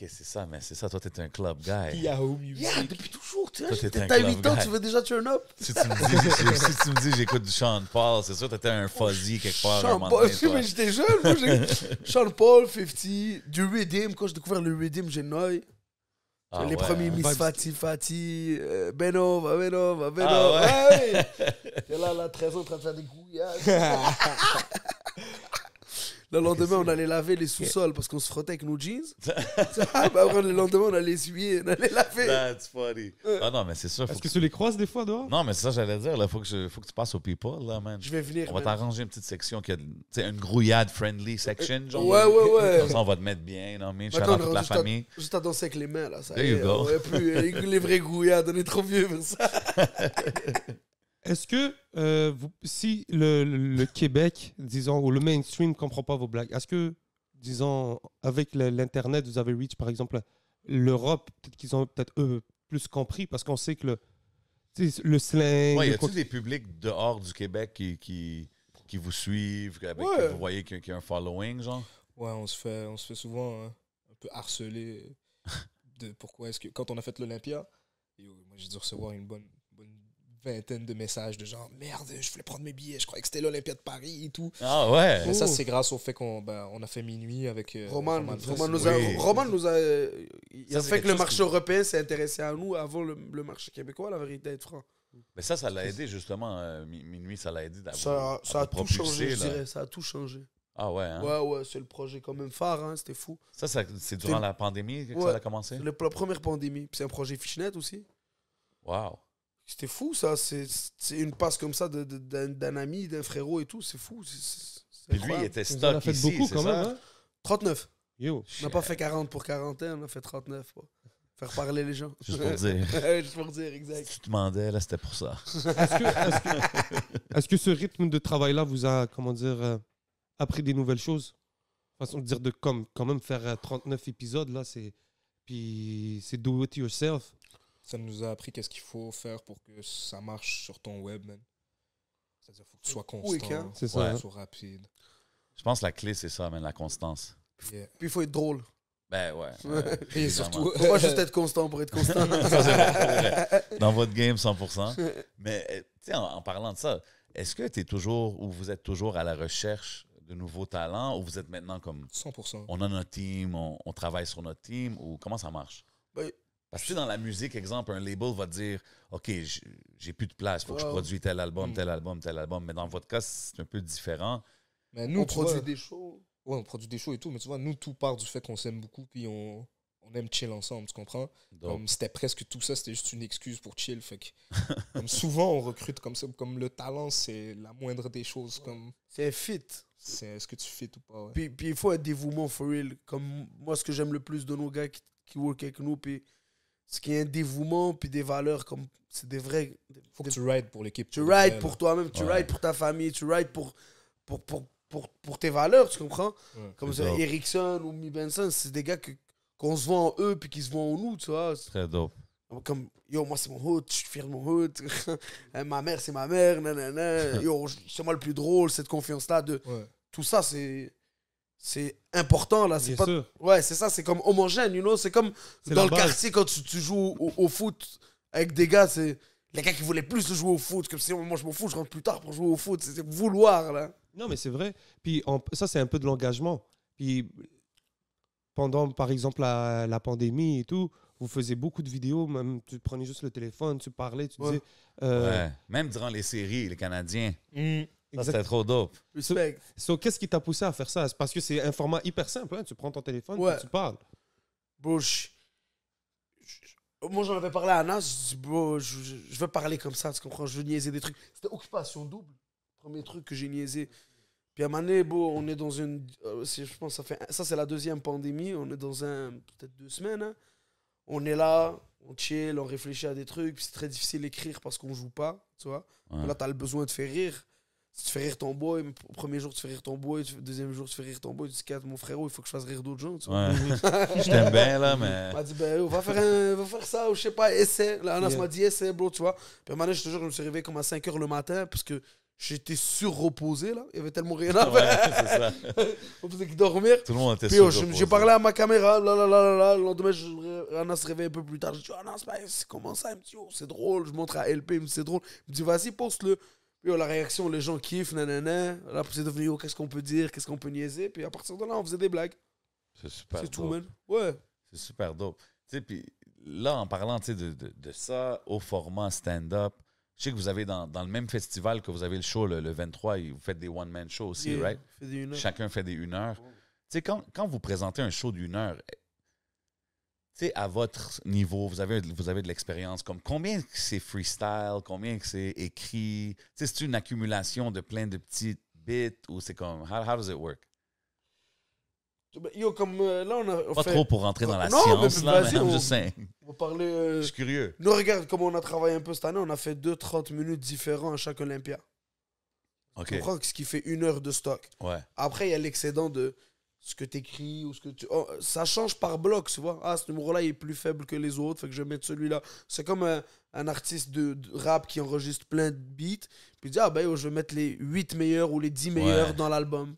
c'est ça, mais c'est ça. Toi, t'es un club guy. Yahoo Music. Yeah, depuis toujours, tu vois. T'as 8 ans, tu veux déjà turn up. Si tu me dis, si dis j'écoute du Sean Paul, c'est sûr, t'étais un oh, fuzzy quelque part. Sean Paul, mais j'étais jeune. Moi, Sean Paul, 50, du Redeem. Quand j'ai découvert le Redeem, j'ai noyé. Ah les premiers hein. Miss Fatty Fati Fati, euh, Benova, Benova Benova. Ah, ben ah, ben ah ouais. là, là, 13 ans, en train faire des couillages. Le lendemain, on allait laver les sous-sols parce qu'on se frottait avec nos jeans. après, ah, ah, bah, le lendemain, on allait essuyer, on allait laver. That's funny. Ah non, mais c'est sûr. Est-ce que, tu les croises des fois dehors? Non, mais c'est ça, j'allais dire. Il faut, que tu passes au people, là, man. Je vais venir. On va t'arranger une petite section qui a une grouillade friendly section. Genre, ouais, ouais, ouais. Comme ça, on va te mettre bien. Non, mais je suis toute la famille. Juste à danser avec les mains, là. Ça There you go. Euh, les vraies grouillades, on est trop vieux pour ça. Est-ce que euh, vous, si le, Québec, disons, ou le mainstream ne comprend pas vos blagues, est-ce que, disons, avec l'Internet, vous avez reach, par exemple, l'Europe, peut-être qu'ils ont peut-être eux plus compris, parce qu'on sait que le, le slang. y a-t-il des publics dehors du Québec qui, qui, qui vous suivent, vous voyez qu'il y a un following, genre Ouais, on se fait, on se fait souvent hein, un peu harceler de pourquoi est-ce que. Quand on a fait l'Olympia, moi j'ai dû recevoir une bonne vingtaine de messages de genre merde, je voulais prendre mes billets, je croyais que c'était l'Olympia de Paris et tout. Ah ouais. Mais ça c'est grâce au fait qu'on ben, on a fait minuit avec euh, Roman. Roman, nous a, Roman euh, nous ça, fait que le marché européen s'est intéressé à nous avant le, marché québécois, la vérité être franc. Mais ça, ça l'a aidé justement. Euh, minuit, ça l'a aidé d'avoir. Ça, a tout changé, je dirais. Ça a tout changé. Ah ouais, hein. Ouais, ouais, c'est le projet quand même phare, hein, c'était fou. Ça, c'est durant la pandémie que ça a commencé? Le, la première pandémie. c'est un projet Fishnet aussi. Waouh. C'était fou, ça. C'est une passe comme ça d'un ami, d'un frérot et tout. C'est fou. lui, il était stock. ici, beaucoup quand même. 39. Hein? On n'a pas fait 40 pour quarantaine, on a fait 39. Faire parler les gens. Juste pour dire. Juste pour dire, exact. tu te demandais, là, c'était pour ça. Est-ce que, est -ce, ce rythme de travail-là vous a, comment dire, euh, appris des nouvelles choses Façon de dire, de comme, quand même faire 39 euh, épisodes, là, c'est. Puis c'est do it yourself. Ça nous a appris qu'est-ce qu'il faut faire pour que ça marche sur ton web, man. C'est-à-dire faut que tu sois constant, c'est ça, ouais. sois rapide. Je pense que la clé, c'est ça, man, la constance. Puis il faut être drôle. Ben ouais. Et surtout, faut pas juste être constant pour être constant. Dans votre game, 100%. Mais euh, en, en parlant de ça, est-ce que tu es toujours ou vous êtes toujours à la recherche de nouveaux talents ou vous êtes maintenant comme 100%. On a notre team, on travaille sur notre team ou comment ça marche parce que dans la musique, exemple, un label va dire OK, j'ai plus de place, faut que je produise tel album, tel album, tel album. Mais dans votre cas, c'est un peu différent. Mais nous, on produit des shows. Ouais, on produit des shows et tout, mais tu vois, nous, tout part du fait qu'on s'aime beaucoup, puis on, on aime chill ensemble, tu comprends? Donc. Comme c'était presque tout ça, c'était juste une excuse pour chill. Fait comme souvent, on recrute comme ça, comme le talent, c'est la moindre des choses. comme C'est fit. C'est est-ce que tu fais ou pas. Puis, il faut être dévouement for real. Comme moi, ce que j'aime le plus de nos gars qui, qui work avec nous, puis ce qui est un dévouement puis des valeurs comme c'est des vrais faut que tu rides pour l'équipe tu rides pour toi-même tu rides pour ta famille tu rides pour pour, tes valeurs tu comprends comme ou Mi Benson c'est des gars que qu'on se voit en eux puis qu'ils se voient en nous tu vois très dope comme yo moi c'est mon hood je suis fier de mon hood eh, ma mère c'est ma mère nanana yo c'est moi le plus drôle cette confiance là de tout ça c'est c'est important là c'est pas... ouais c'est ça c'est comme homogène you know c'est comme dans le quartier quand tu, joues au, foot avec des gars c'est les gars qui voulaient plus jouer au foot comme si moi je m'en fous je rentre plus tard pour jouer au foot c'est vouloir là non mais c'est vrai puis ça c'est un peu de l'engagement puis pendant par exemple la, la, pandémie et tout vous faisiez beaucoup de vidéos, même tu prenais juste le téléphone, tu parlais, tu disais. Euh, même durant les séries, les Canadiens. Mm c'était trop dope. qu'est-ce qui t'a poussé à faire ça? Parce que c'est un format hyper simple. Hein. Tu prends ton téléphone, tu parles. Moi, j'en avais parlé à Nas. Je dis, je... je, veux parler comme ça, tu comprends? Je veux niaiser des trucs. C'était Occupation Double. Premier truc que j'ai niaisé. Puis à un moment donné, on est dans une. Euh, je pense ça fait. Ça, c'est la deuxième pandémie. On est dans un. Peut-être deux semaines. Hein. On est là on chill, on réfléchit à des trucs, c'est très difficile d'écrire parce qu'on joue pas, tu vois. Là, le besoin de faire rire tu fais rire ton boy, premier jour tu fais rire ton boy, deuxième jour tu fais rire ton boy, tu dis mon frérot, il faut que je fasse rire d'autres gens. Tu vois? je t'aime bien là, mais. Il m'a dit, ben, oh, va faire, un, va faire ça, ou je sais pas, essaie. Là, Anas m'a dit, essaie, bro, tu vois. Puis maintenant, je te je me suis réveillé comme à 5 h le matin, parce que j'étais sur-reposé, là. Il y avait tellement rien à faire. On faisait que dormir. Tout le monde était oh, surreposé. J'ai parlé à ma caméra, là, là, là, là, Le lendemain, se réveille un peu plus tard. Je dis oh, Anna, c'est comment ça Il me dit, oh, c'est drôle. Je montre à LP, c'est drôle. Il me dit, vas-y, poste-le. Puis oh, la réaction, les gens kiffent, nanana. Là, c'est devenu, oh, qu'est-ce qu'on peut dire, qu'est-ce qu'on peut niaiser. Puis à partir de là, on faisait des blagues. C'est super C'est tout, man. Ouais. C'est super dope. puis là, en parlant de, ça, au format stand-up, je sais que vous avez dans, le même festival que vous avez le show le, 23, vous faites des one-man shows aussi, right? Fait des une heure. Chacun fait des une heure. Tu sais, quand, quand, vous présentez un show d'une heure, à votre niveau, vous avez, vous avez de l'expérience, comme combien c'est freestyle, combien c'est écrit, c'est une accumulation de plein de petites bits ou c'est comme, how, does it work? Ben, yo, comme euh, là, on a. Pas trop pour rentrer dans la science, là, va parler. Euh, je suis curieux. Nous, regarde comment on a travaillé un peu cette année. On a fait 2-30 minutes différents à chaque Olympia. Ok. Tu comprends ce qui fait une heure de stock. Ouais. Après, il y a l'excédent de ce que tu écris ou ce que tu. Oh, ça change par bloc, tu vois. Ah, ce numéro-là, il est plus faible que les autres, faut que je vais mettre celui-là. C'est comme un, artiste de, rap qui enregistre plein de beats, puis dit, ah ben, je vais mettre les 8 meilleurs ou les 10 meilleurs dans l'album.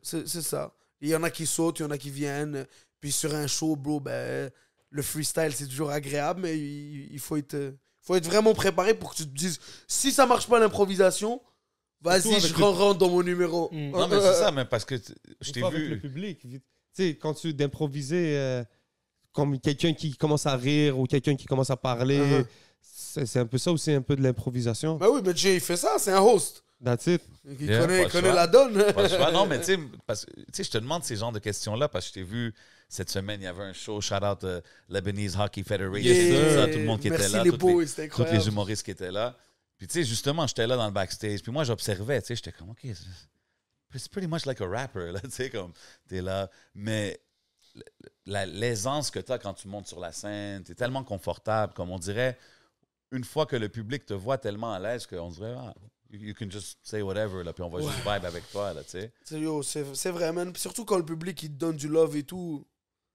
C'est ça. Il y en a qui sautent, il y en a qui viennent. Puis sur un show, bro, ben, le freestyle, c'est toujours agréable, mais il, faut, être, faut être vraiment préparé pour que tu te dises, si ça marche pas l'improvisation, Vas-y, je rentre dans mon numéro. Mm. Euh, non, mais c'est euh, ça, euh. mais parce que je t'ai vu. Avec le public. Tu sais, quand tu d'improviser, comme quelqu'un qui commence à rire ou quelqu'un qui commence à parler, uh-huh. c'est un peu ça aussi, un peu de l'improvisation. Ben oui, mais Jay, il fait ça, c'est un host. That's it. Il connaît, la donne. non, mais tu sais, je te demande ces genres de questions-là parce que je t'ai vu cette semaine, il y avait un show, shout out uh, Lebanese Hockey Federation, tout, le monde qui était là, tous les humoristes qui étaient là tu sais, justement, j'étais là dans le backstage. Puis moi, j'observais, tu sais, j'étais comme, OK, c'est pretty much like a rapper, là, tu sais, comme, t'es là. Mais l'aisance que tu as quand tu montes sur la scène, tu es tellement confortable, comme on dirait, une fois que le public te voit tellement à l'aise qu'on dirait, ah, you can just say whatever, là, puis on va juste vibe avec toi, là, tu sais. C'est vraiment, surtout quand le public, il te donne du love et tout.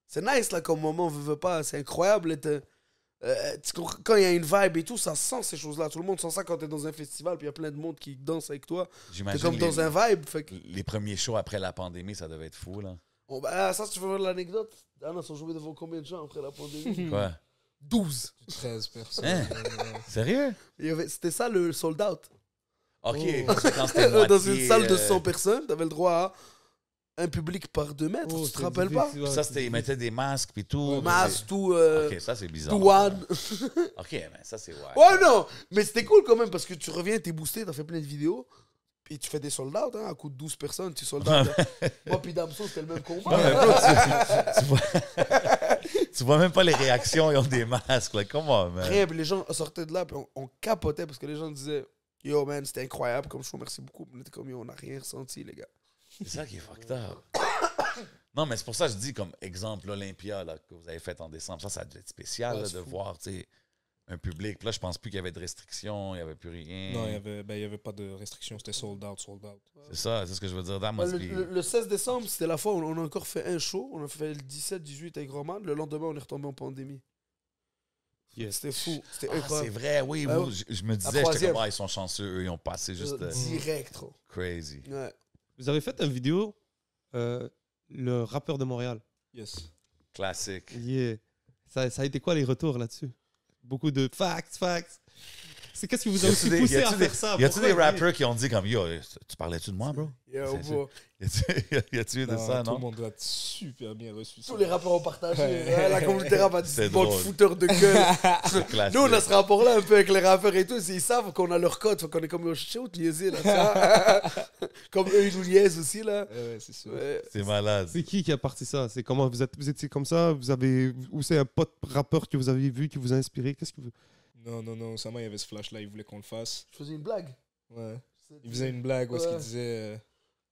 C'est nice, là, comme moment, veut, veut pas, c'est incroyable, là, euh, quand il y a une vibe et tout, ça sent ces choses-là. Tout le monde sent ça quand t'es dans un festival, puis il y a plein de monde qui danse avec toi. T'es comme dans un vibe. Les premiers shows après la pandémie, ça devait être fou, là. Oh, bah, ah, ça, si tu veux voir l'anecdote, ils sont joués devant combien de gens après la pandémie 12. 13 personnes. Hein? Sérieux C'était ça le sold out. Ok, oh. Dans une salle de 100 euh, personnes, t'avais le droit à un public par deux mètres, oh, tu te rappelles pas Ça, c'était, ils mettaient des masques puis tout. masques, tout. ok, euh, ça c'est bizarre. Tout one. ok, mais ça c'est ouais. Oh non, mais c'était cool quand même parce que tu reviens, t'es boosté, t'as fait plein de vidéos. Et tu fais des soldats, hein, à coup de 12 personnes, tu soldats. Moi, puis Damso, c'était le même combat. tu, vois, tu, vois, même pas les réactions, ils ont des masques. comment, man? les gens sortaient de là, puis on, capotait parce que les gens disaient Yo, man, c'était incroyable comme je vous merci beaucoup. comme on n'a rien ressenti, les gars. C'est ça qui est fucked up. Non, mais c'est pour ça que je dis, comme exemple, l'Olympia que vous avez fait en décembre, ça, ça doit être spécial de voir un public. là, je pense plus qu'il y avait de restrictions, il n'y avait plus rien. Non, il n'y ben, avait, pas de restrictions, c'était sold out, sold out. C'est ça, c'est ce que je veux dire. Bah, le, 16 décembre, c'était la fois où on a encore fait un show. On a fait le 17, 18 avec Roman. Le lendemain, on est retombé en pandémie. C'était fou, c'était ah, C'est vrai, oui, ah je, me disais, je ah, ils sont chanceux, eux, ils ont passé euh, juste. Euh, direct, Crazy. Vous avez fait une vidéo, euh, le rappeur de Montréal. Yes. Classique. Yeah. Ça, ça a été quoi les retours là-dessus? Beaucoup de facts, facts. C'est qu'est-ce qui vous a aussi poussé à faire ça? Y a-tu des rappers qui ont dit comme Yo, tu parlais-tu de moi, bro? Y a-tu de ça, non? Tout le monde l'a super bien reçu. Tous les rappeurs ont partagé. Hein, la communauté rap a dit de fouteur de gueule. Nous, on a ce rapport-là un peu avec les rappeurs et tout. Ils savent qu'on a leur code, qu'on est comme au oh, shoot liaisé, là. Comme eux, ils nous liaisent aussi, là. Ouais, c'est malade. C'est qui qui a parti ça? C'est comment vous êtes, vous étiez comme ça? Vous avez, ou c'est un pote rappeur que vous avez vu qui vous a inspiré? Qu'est-ce que vous. Non, non, non, Osama, il y avait ce flash-là, il voulait qu'on le fasse. Je faisais une blague. Ouais. Il faisait une blague est-ce qu'il disait. Euh,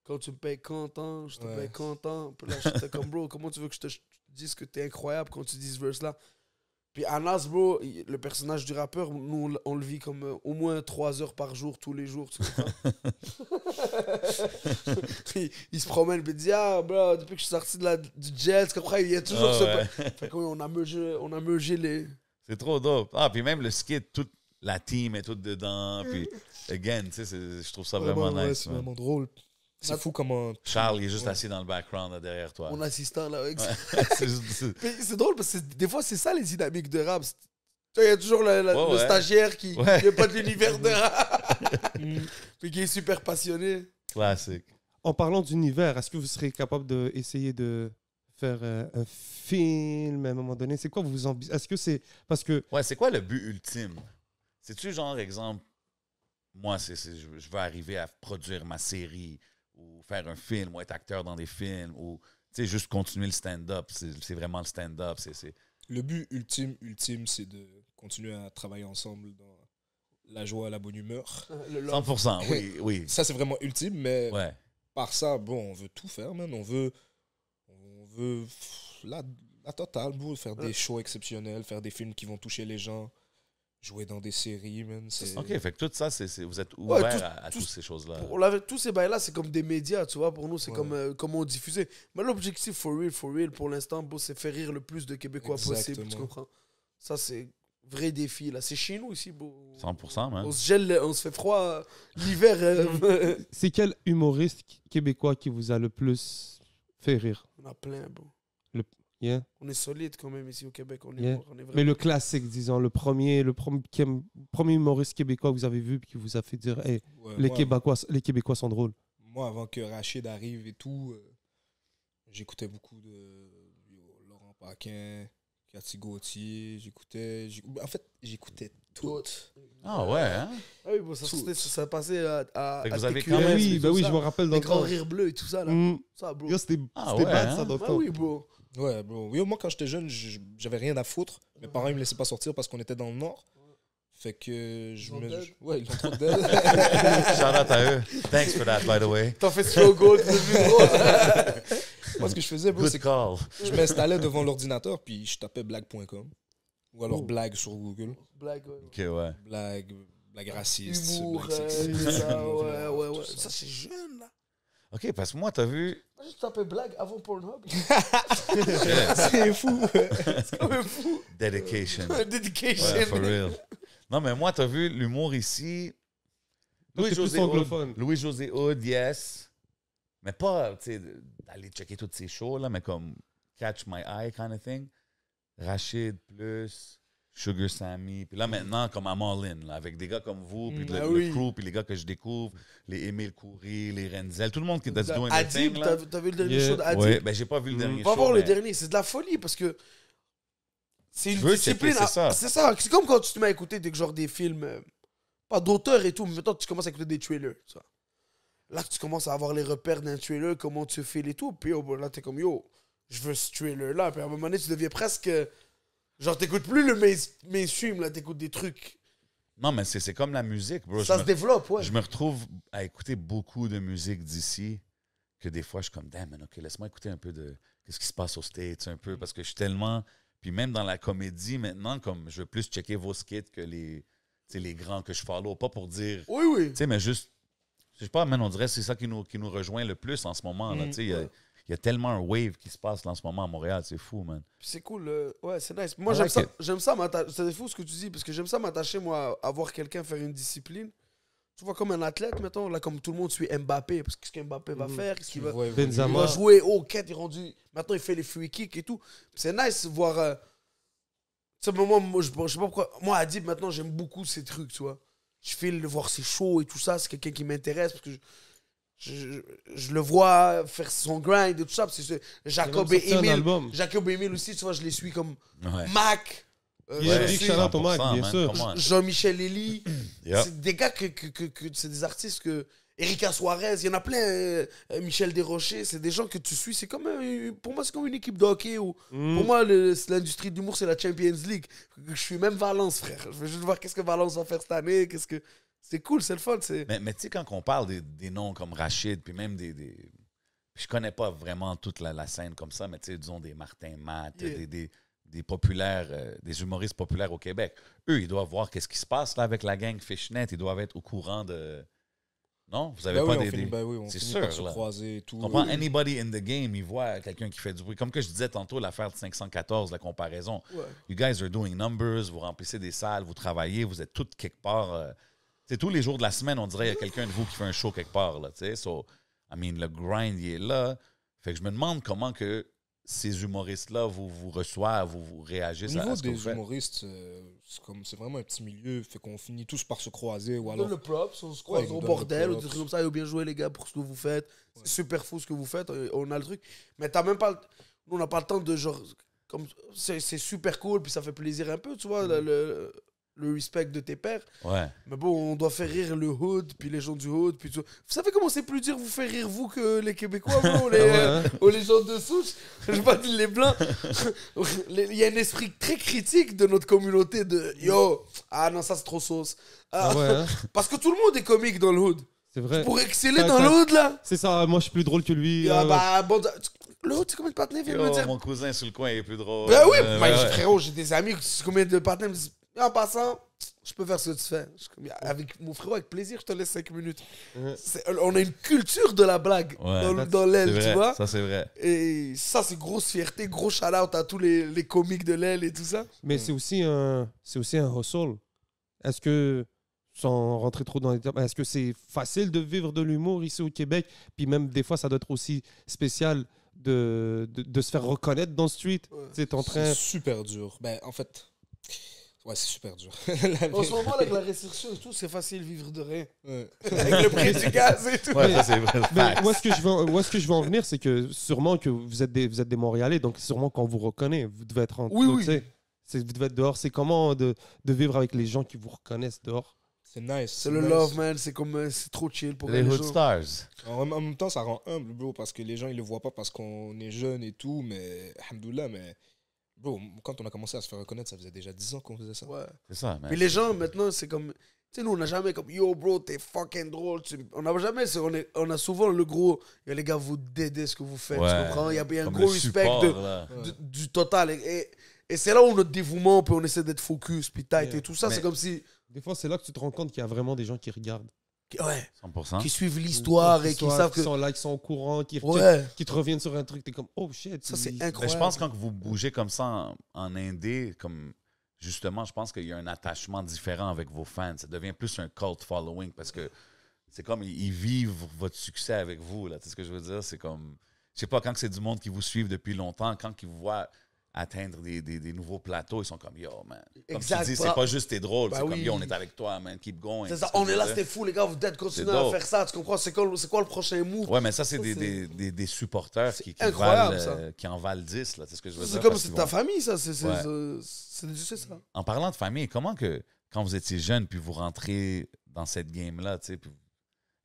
quand tu me payes content, je te paye content. Puis là, j'étais comme, bro, comment tu veux que je te dise que t'es incroyable quand tu dis ce verse-là? Puis Anas, bro, le personnage du rappeur, nous, on, le vit comme euh, au moins 3 heures par jour, tous les jours. Tu il, se promène, il dit Ah, bro, depuis que je suis sorti de la, du jet, après, il y a toujours ah ce. on a on a meugé les, c'est trop dope. Ah, puis même le skit, toute la team est toute dedans. Mm. Puis, again, tu sais, je trouve ça vraiment, nice. c'est vraiment drôle. C'est fou comment. Charles, il est juste assis dans le background derrière toi. Mon assistant, là. Avec... c'est drôle parce que des fois, c'est ça les dynamiques de rap. Il y a toujours le, stagiaire qui n'est pas de l'univers de rap, mais mm. qui est super passionné. Classique. En parlant d'univers, est-ce que vous serez capable d'essayer de, faire euh, un film à un moment donné? C'est quoi vous ambitions? Est-ce que c'est parce que. Ouais, c'est quoi le but ultime? C'est-tu genre, exemple, moi, c'est, je, je veux arriver à produire ma série ou faire un film ou être acteur dans des films ou, tu sais, juste continuer le stand-up. C'est, vraiment le stand-up. Le but ultime, ultime, c'est de continuer à travailler ensemble dans la joie, la bonne humeur. 100%, oui, oui. Ça, c'est vraiment ultime, mais ouais. par ça, bon, on veut tout faire, man. On veut Là, la, la totale, Faire des shows exceptionnels, faire des films qui vont toucher les gens, jouer dans des séries, Ok, fait que tout ça, c'est, vous êtes ouvert à, toutes ces choses-là. Pour, tous ces bails-là, c'est comme des médias, tu vois. Pour nous, c'est comme on euh, comment diffuser. Mais l'objectif, for real, for real, pour l'instant, c'est faire rire le plus de Québécois possible, tu comprends? Ça, c'est vrai défi. Là, c'est chez nous ici. beau 100%, On se gèle, on se fait froid euh, l'hiver. Euh, c'est quel humoriste québécois qui vous a le plus rire. On a plein, Le... On est solide quand même ici au Québec. On est, Mais le classique, disons, le premier, le premier, premier humoriste québécois que vous avez vu qui vous a fait dire les, Québécois, les Québécois sont drôles. Moi, avant que Rachid arrive et tout, euh, j'écoutais beaucoup de Laurent Paquin, Cathy Gauthier. J'écoutais. En fait, j'écoutais ah ouais, hein? Ah oui, bon, ça, ça, ça passait à, à, vous avez Oui, bah oui, je me rappelle Les grands rires bleus et tout ça, là. Mm. Ça, bro. c'était Ah c'était ouais, bad, hein. ça, dans Ah oui, bro. Ouais, bro. moi, quand j'étais jeune, j'avais rien à foutre. Mes parents, ils me laissaient pas sortir parce qu'on était dans le nord. Fait que je me. Ouais, ils l'ont trop Shout out à eux. Thanks for that, by the way. T'en fais ce go, moi, ce que je faisais, bro, c'est je m'installais devant l'ordinateur, puis je tapais blague.com. Ou alors oh. blague sur Google. Blague, oui. Ok, ouais. Blague, blague raciste. Humour, euh, sexiste. ouais, ouais, ouais. Ça, c'est jeune, là. Ok, parce que moi, t'as vu. Moi, j'ai tapé blague avant Pornhub. c'est fou. c'est quand même fou. Dedication. Dedication. Ouais, for real. Non, mais moi, t'as vu l'humour ici. Louis-José Hood. Louis-José Hood, yes. Mais pas, tu sais, d'aller checker toutes ces shows, là, mais comme catch my eye kind of thing. Rachid plus, Sugar Sammy. Puis là, mm. maintenant, comme à Marlin, là, avec des gars comme vous, puis mm. le, ah crew, puis les gars que je découvre, les Emile Coury, les Renzel, tout le monde qui est dans Doing Adib, t'as, vu le dernier yeah. show d'Adib? Oui, ben j'ai pas vu le mm. dernier show. show. Va voir le dernier, c'est de la folie, parce que c'est une discipline. C'est ça. c'est comme quand tu te mets à écouter des, des films, euh, pas d'auteur et tout, mais maintenant tu commences à écouter des trailers, ça. Là, tu commences à avoir les repères d'un trailer, comment tu fais les tout, puis oh, là, t'es comme, yo, je veux situer le là Puis à un moment donné, tu deviens presque. Genre, t'écoutes plus le mainstream, là, t'écoutes des trucs. Non, mais c'est comme la musique, bro. Ça se développe, ouais. Je me retrouve à écouter beaucoup de musique d'ici que des fois, je suis comme, damn, OK, laisse-moi écouter un peu de qu'est-ce qui se passe au States, un peu, parce que je suis tellement. Puis même dans la comédie, maintenant, comme je veux plus checker vos skits que les, les grands que je follow, pas pour dire. Oui, oui. Tu sais, mais juste. Je sais pas, mais on dirait que c'est ça qui nous, qui nous rejoint le plus en ce moment. Là, mm. sais, il y a tellement un wave qui se passe en ce moment à Montréal. C'est fou, man. C'est cool. Euh, ouais, c'est nice. Moi, ah j'aime ça, C'est fou ce que tu dis, parce que j'aime ça m'attacher, moi, à voir quelqu'un faire une discipline. Tu vois, comme un athlète, maintenant là, comme tout le monde suit Mbappé, parce que ce qu'Mbappé va mhm. faire, qu'est-ce qu'il va, il va jouer, au oh, quête, il est rendu. Maintenant, il fait les free kicks et tout. C'est nice de voir. Euh... Tu moi, je, sais pas pourquoi. Moi, Adib, maintenant, j'aime beaucoup ces trucs, tu vois. Je file le voir, c'est chaud et tout ça. C'est quelqu'un qui m'intéresse, parce que je je, je, le vois faire son grind et tout ça. Jacob et Emile. Jacob et Emile aussi, tu vois, je les suis comme ouais. Mac. Euh, sûr Jean-Michel Elie. C'est des gars que, que, que, c'est des artistes que. Erika Suarez, il y en a plein. Euh, euh, Michel Desrochers, c'est des gens que tu suis. C'est comme euh, pour moi, c'est comme une équipe de hockey. ou mm. Pour moi, l'industrie d'humour c'est la Champions League. Je suis même Valence, frère. Je veux juste voir qu'est-ce que Valence va faire cette année. Qu'est-ce que c'est cool, c'est le fun. Mais, mais tu sais, quand on parle des, noms comme Rachid, puis même des. des... Je connais pas vraiment toute la, scène comme ça, mais tu sais, disons des Martin Matt, des, populaires, euh, des humoristes populaires au Québec. Eux, ils doivent voir qu'est-ce qui se passe là avec la gang Fishnet. Ils doivent être au courant de. Non, vous avez ben pas oui, ben c'est sûr. se là. croiser, tout. Anybody in the game, ils voient quelqu'un qui fait du bruit. Comme que je disais tantôt, l'affaire de 514, la comparaison. You guys are doing numbers, vous remplissez des salles, vous travaillez, vous êtes toutes quelque part. Euh, c'est tous les jours de la semaine, on dirait, qu'il y a quelqu'un de vous qui fait un show quelque part, là, So, I mean, le grind, est là. Fait que je me demande comment que ces humoristes-là vous, vous reçoivent, vous, vous réagissent à, ce des humoristes, euh, c'est comme c'est vraiment un petit milieu, fait qu'on finit tous par se croiser ou alors. le on se croise au bordel, Il dit comme ça, bien joué les gars pour ce que vous faites, c'est super fou ce que vous faites, euh, on a le truc. Mais t'as même pas, on n'a pas le temps de genre comme c'est super cool puis ça fait plaisir un peu, tu vois. Mm. le, le respect de tes pères. Ouais. Mais bon, on doit faire rire le hood, puis les gens du hood, puis tout. Vous savez comment c'est plus dur vous faire rire, vous, que les Québécois, ah hein. ou, les, gens de souche Je vais pas dire les Blancs. Il y a un esprit très critique de notre communauté de « Yo, ah non, ça c'est trop sauce ah. Ah hein. Parce que tout le monde est comique dans le hood. C'est vrai. Pour exceller dans le hood, là. C'est ça, moi je suis plus drôle que lui. Ah, bah, bon, c'est combien de partenaires me dire Mon cousin sur le coin est plus drôle. Ben oui, frérot, j'ai des amis, combien de partenaires en passant, je peux faire ce que tu fais. avec mon frère avec plaisir, je te laisse 5 minutes. Uh-huh. on a une culture de la blague dans, l'aile, tu vois. Ça, c'est vrai. Et ça, c'est grosse fierté, gros shout-out à tous les, les comiques de l'aile et tout ça. Mais c'est aussi, un, c'est aussi un hustle. Est-ce que, sans rentrer trop dans les est-ce que c'est facile de vivre de l'humour ici au Québec Puis même, des fois, ça doit être aussi spécial de, de, se faire reconnaître dans le street. C'est en train... super dur. Ben, en fait Ouais, c'est super dur. en ce moment, avec la restriction et tout, c'est facile vivre de rien. avec le prix du gaz et tout. Ouais, c'est vrai. Mais où ce que je veux, est-ce que je veux en venir, c'est que sûrement que vous êtes des, vous êtes des Montréalais, donc sûrement quand vous reconnaît, vous devez être en. Oui, oui. c'est- Vous devez être dehors. C'est comment de, de vivre avec les gens qui vous reconnaissent dehors C'est nice. C'est le love, man. C'est comme, euh, c'est trop chill pour les, Les Hood Stars. En, même temps, ça rend humble, bro, parce que les gens, ils le voient pas parce qu'on est jeune et tout, mais alhamdoulilah, mais quand on a commencé à se faire reconnaître, ça faisait déjà 10 ans qu'on faisait ça. Ouais. C'est ça, les gens, maintenant, c'est comme. Tu sais, nous, on n'a jamais comme Yo, bro, t'es fucking drôle. On n'a jamais. On, est... on a souvent le gros. les gars, vous dédez ce que vous faites. Tu comprends? Il y a, bien un gros respect de, du total. Et, et c'est là où notre dévouement, on essaie d'être focus, puis tight et tout ça. C'est comme si. Des fois, c'est là que tu te rends compte qu'il y a vraiment des gens qui regardent qui, ouais, 100%. qui suivent l'histoire et qui, savent qu'ils sont là, qui sont au courant, qui, qui te reviennent sur un truc, t'es comme, oh shit. Ça, c'est incroyable. je pense que quand vous bougez comme ça en, en indé, comme justement, je pense qu'il y a un attachement différent avec vos fans. Ça devient plus un cult following parce que c'est comme ils vivent votre succès avec vous. Tu sais ce que je veux dire? C'est comme, je sais pas, quand c'est du monde qui vous suivent depuis longtemps, quand ils vous voient atteindre des, des, nouveaux plateaux, ils sont comme yo, man. Comme tu c'est ah, pas juste t'es drôle, ben c'est comme yo, on est avec toi, man, keep going. C'est ça, on est là, c'était fou, les gars, vous êtes continuer à faire ça, tu comprends? C'est quoi, quoi, le prochain move? Ouais, mais ça, c'est des, des, des, supporters qui, qui, valent, euh, qui en valent 10, c'est ce que je veux dire. C'est comme c'est ta famille, ça, c'est ouais. ça. En parlant de famille, comment que quand vous étiez jeune, puis vous rentrez dans cette game-là, tu sais,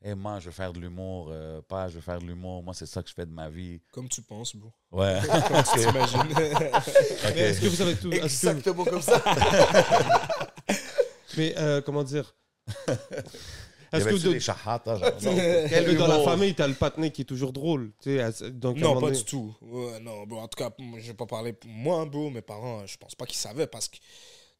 hey, eh, moi, je veux faire de l'humour, euh, pas, je veux faire de l'humour, moi, c'est ça que je fais de ma vie. Comme tu penses, bro. Ouais. Comme tu t'imagines. Est-ce que vous avez tout Exactement comme ça. Mais euh, comment dire est-ce eh ben, que vous les chahat, hein, genre, dans la famille, t'as le patiné qui est toujours drôle. non, pas du tout. non, bon, en tout cas, je vais pas parler pour moi, hein, bro. Mes parents, je pense pas qu'ils savaient parce que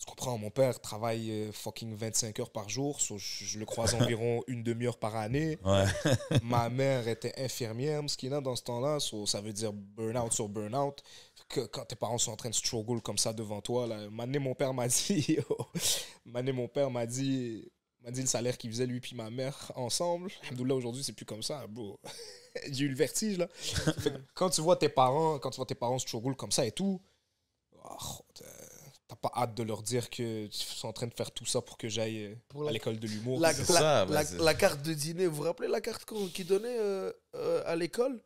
tu comprends, mon père travaille euh, fucking 25 heures par jour, je, le croise environ une demi-heure par année. Ma mère était infirmière, ce est là dans ce temps-là, ça veut dire burn-out sur burn-out. quand tes parents sont en train de struggle comme ça devant toi, là, Mané, mon père m'a dit, Mané, mon père m'a dit, m'a dit le salaire qu'il faisait lui puis ma mère ensemble. là, aujourd'hui, c'est plus comme ça, J'ai eu le vertige, là. quand tu vois tes parents, quand tu vois tes parents struggle comme ça et tout, oh, euh, pas hâte de leur dire que tu sont en train de faire tout ça pour que j'aille euh, à l'école de l'humour. La, carte de dîner, vous vous rappelez la carte qu'ils qui donnait euh, euh, à l'école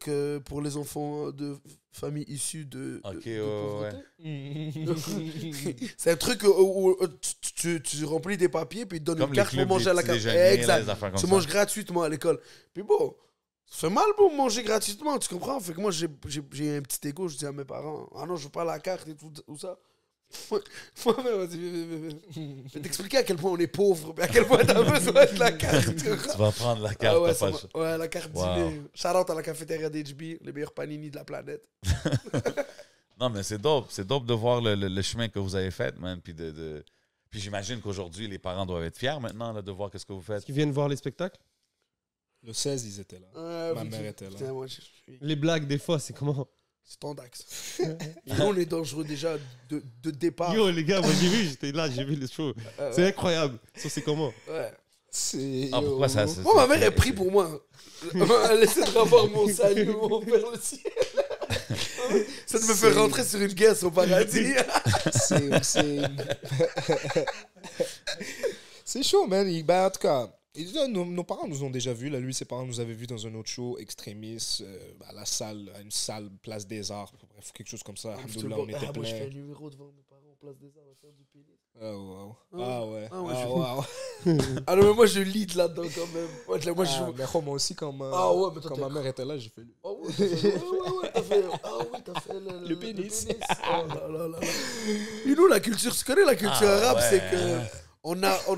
que pour les enfants de familles issues de, pauvreté c'est un truc où, tu, remplis des papiers puis ils te donnent une carte pour manger à la carte. tu manges gratuitement à l'école. Puis bon, c'est mal pour manger gratuitement, tu comprends Fait que moi j'ai, un petit égo, je dis à mes parents, ah non, je veux pas la carte et tout ça. Moi, vas-y, T'expliquer à quel point on est pauvre, à quel point t'as besoin de la carte. tu vas prendre la carte, ah ouais, la carte wow. dîner. à la cafétéria d'HB, les meilleurs panini de la planète. non, mais c'est dope. C'est dope de voir le, le, chemin que vous avez fait, man. Puis, de, de... puis j'imagine qu'aujourd'hui, les parents doivent être fiers maintenant de voir qu'est-ce que vous faites. Qui viennent voir les spectacles le 16, ils étaient là. Ma mère était là. Les blagues, des fois, c'est comment c'est ton Dax. on est dangereux déjà de, départ. Yo, les gars, moi j'ai vu, j'étais là, j'ai vu les shows. Euh, c'est incroyable. Ça, c'est comment Ouais. C'est. Ah, pourquoi ça, Moi, ma mère est pris pour moi. Elle essaie de revoir mon salut, mon père le ciel. Ça me fait rentrer sur une guerre au paradis. c'est. C'est chaud, man. Ben, en tout cas nos, nos, parents nous ont déjà vus. Là, lui, ses parents nous avaient vus dans un autre show, Extremis, euh, à la salle, à une salle, Place des Arts, bref, quelque chose comme ça. Alhamdoulilah, on était ah, plein. Moi, je fais un numéro devant mes parents, Place des Arts, à faire du pénis. ah, ouais. Ah, ouais, ah, ah je... Alors, ah, mais moi, je lead là-dedans quand même. Moi, je, moi, ah, Mais moi aussi, quand, ma... Ah, ouais, mais quand ma mère était là, j'ai fait le. Ah ouais, ouais, ouais, t'as fait, ah, ouais, fait le, pénis. Le pénis. oh, là, là, là, Et nous, la culture, tu connais la culture arabe, c'est que on a, on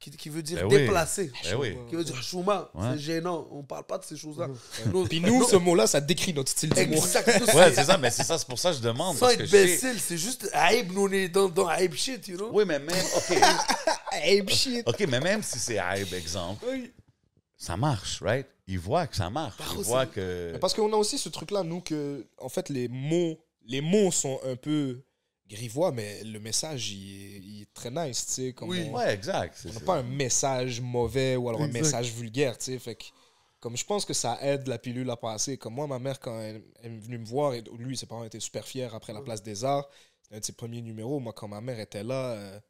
qui, veut dire ben déplacé. Ben qui veut dire chouma. C'est gênant. On ne parle pas de ces choses-là. Mhm. Puis nous, ce mot-là, ça décrit notre style d'humour. ouais, c'est ça, mais c'est ça, c'est pour ça que je demande. Sans parce être imbécile, c'est juste Aib, nous, on est dans, dans shit, you know? Oui, mais même. OK. shit. OK, mais même si c'est Aib exemple, ça marche, right? Ils voient que ça marche. Ils voient que. Parce qu'on a aussi ce truc-là, nous, que, en fait, les mots, les mots sont un peu grivois, mais le message, il est, très nice, tu sais. Oui, ouais, exact. On n'a pas un message mauvais ou alors un message vulgaire, tu sais. Fait que, comme je pense que ça aide la pilule à passer. Comme moi, ma mère, quand elle, est venue me voir, et lui, ses parents étaient super fiers après la place des arts. un de ses premiers numéros. Moi, quand ma mère était là, euh,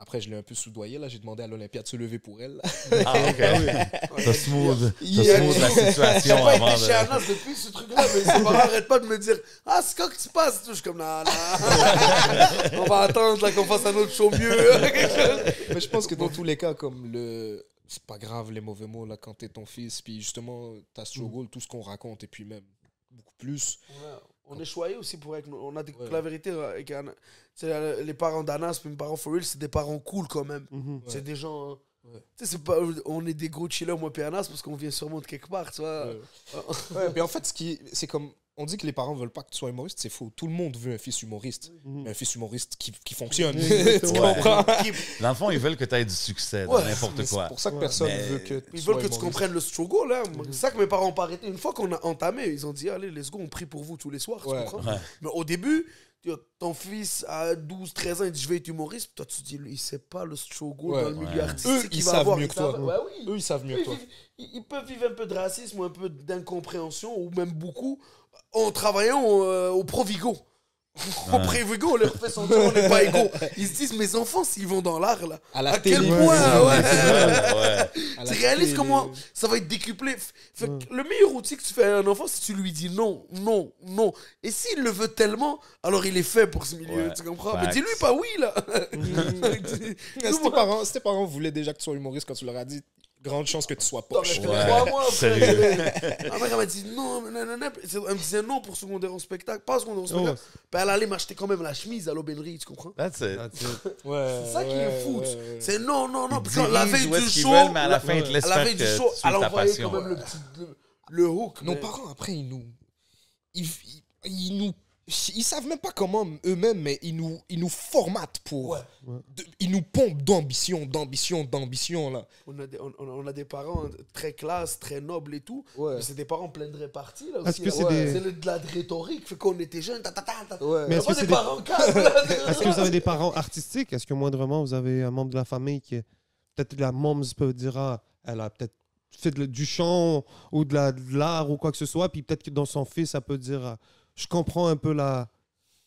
après, je l'ai un peu soudoyé, là. J'ai demandé à l'Olympia de se lever pour elle. Ah, ok. Ah oui. T'as smooth, Ça smooth la situation J'ai pas avant été de... chez depuis ce truc-là, mais ses parents n'arrêtent pas de me dire « Ah, c'est quoi que tu passes? » Je suis comme « Là, ah, là, on va attendre qu'on fasse un autre show mieux. » Mais je pense que dans tous les cas, comme le... C'est pas grave les mauvais mots, là, quand t'es ton fils. Puis justement, t'as ce show mm. goal, tout ce qu'on raconte, et puis même beaucoup plus. Ouais. On est choyé aussi pour être On a la vérité, hein, les parents d'Anas, mes parents for real, c'est des parents cool quand même. Mhm. C'est des gens. Hein. on est des gros chillers, moi et Anas, parce qu'on vient sûrement de quelque part, tu mais en fait, c'est comme on dit que les parents veulent pas que tu sois humoriste, c'est faux. Tout le monde veut un fils humoriste. Mhm. Un fils humoriste qui, qui fonctionne. Mhm. tu comprends? L'enfant, ils veulent que tu aies du succès n'importe quoi. C'est pour ça que personne ne veut que tu Ils veulent que tu comprennes le struggle. Hein. Mhm. C'est ça que mes parents ont pas arrêté. Une fois qu'on a entamé, ils ont dit Allez, let's go, on prie pour vous tous les soirs. Tu comprends? Mais au début, ton fils a 12, 13 ans, et dit Je vais être humoriste. Toi, tu dis Il sait pas le struggle dans le milieu artistique. Eux, ils savent mieux que toi. Eux, ils savent mieux que toi. Ils, ils, peuvent vivre un peu de racisme ou un peu d'incompréhension, ou même beaucoup, en travaillant euh, au Provigo. Au Provigo, on leur fait son on n'est pas égaux. Ils se disent, mes enfants, s'ils vont dans l'art, là, à, quel point ouais. Tu réalises comment ça va être décuplé. le meilleur outil que tu fais à un enfant, c'est que tu lui dis non, non, non. Et s'il le veut tellement, alors il est fait pour ce milieu, tu comprends Mais dis-lui pas oui, là. tes parents, si tes parents voulaient déjà que tu sois humoriste quand tu leur as dit, grande chance que tu sois pas. Non, après. elle m'a dit non, non, non, non. Elle me disait non pour secondaire en spectacle, pas secondaire en oh. spectacle. Ben, elle allait m'acheter quand même la chemise à l'aubainerie, tu comprends? That's it. c'est ça qui est fou. C'est non, non, non. Parce que la veille du show, mais à la fin, ouais. du show, elle envoyait quand même le petit le, hook. Nos parents, après, ils nous. ils nous ils savent même pas comment eux-mêmes, mais ils nous, ils nous formatent pour. ils nous pompent d'ambition, d'ambition, d'ambition. là. On a, des, on, a des parents très classe, très nobles et tout. c'est des parents pleins de répartie. Là, C'est de la rhétorique. Fait qu'on était jeunes. mais est-ce que, vous avez des parents artistiques Est-ce que moindrement vous avez un membre de la famille qui Peut-être la mom peut dire ah, elle a peut-être fait du chant ou de l'art ou quoi que ce soit. Puis peut-être que dans son fils, ça peut dire. Ah, je comprends un peu la,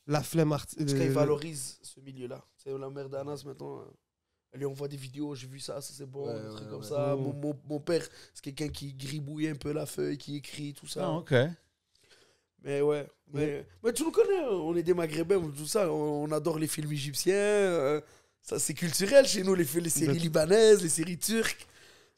la flemme artistique. Parce qu'ils valorisent ce milieu-là. C'est la mère d'Anas maintenant. Euh, elle lui envoie des vidéos, j'ai vu ça, ça c'est bon, comme ça. Mon, père, c'est quelqu'un qui gribouille un peu la feuille, qui écrit, tout ça. Ah, ok. Mais ouais, mais, mais tu nous connais, hein, on est des Maghrébins, tout ça, on, adore les films égyptiens. Euh, ça, c'est culturel chez nous, les, les séries libanaises, les séries turques.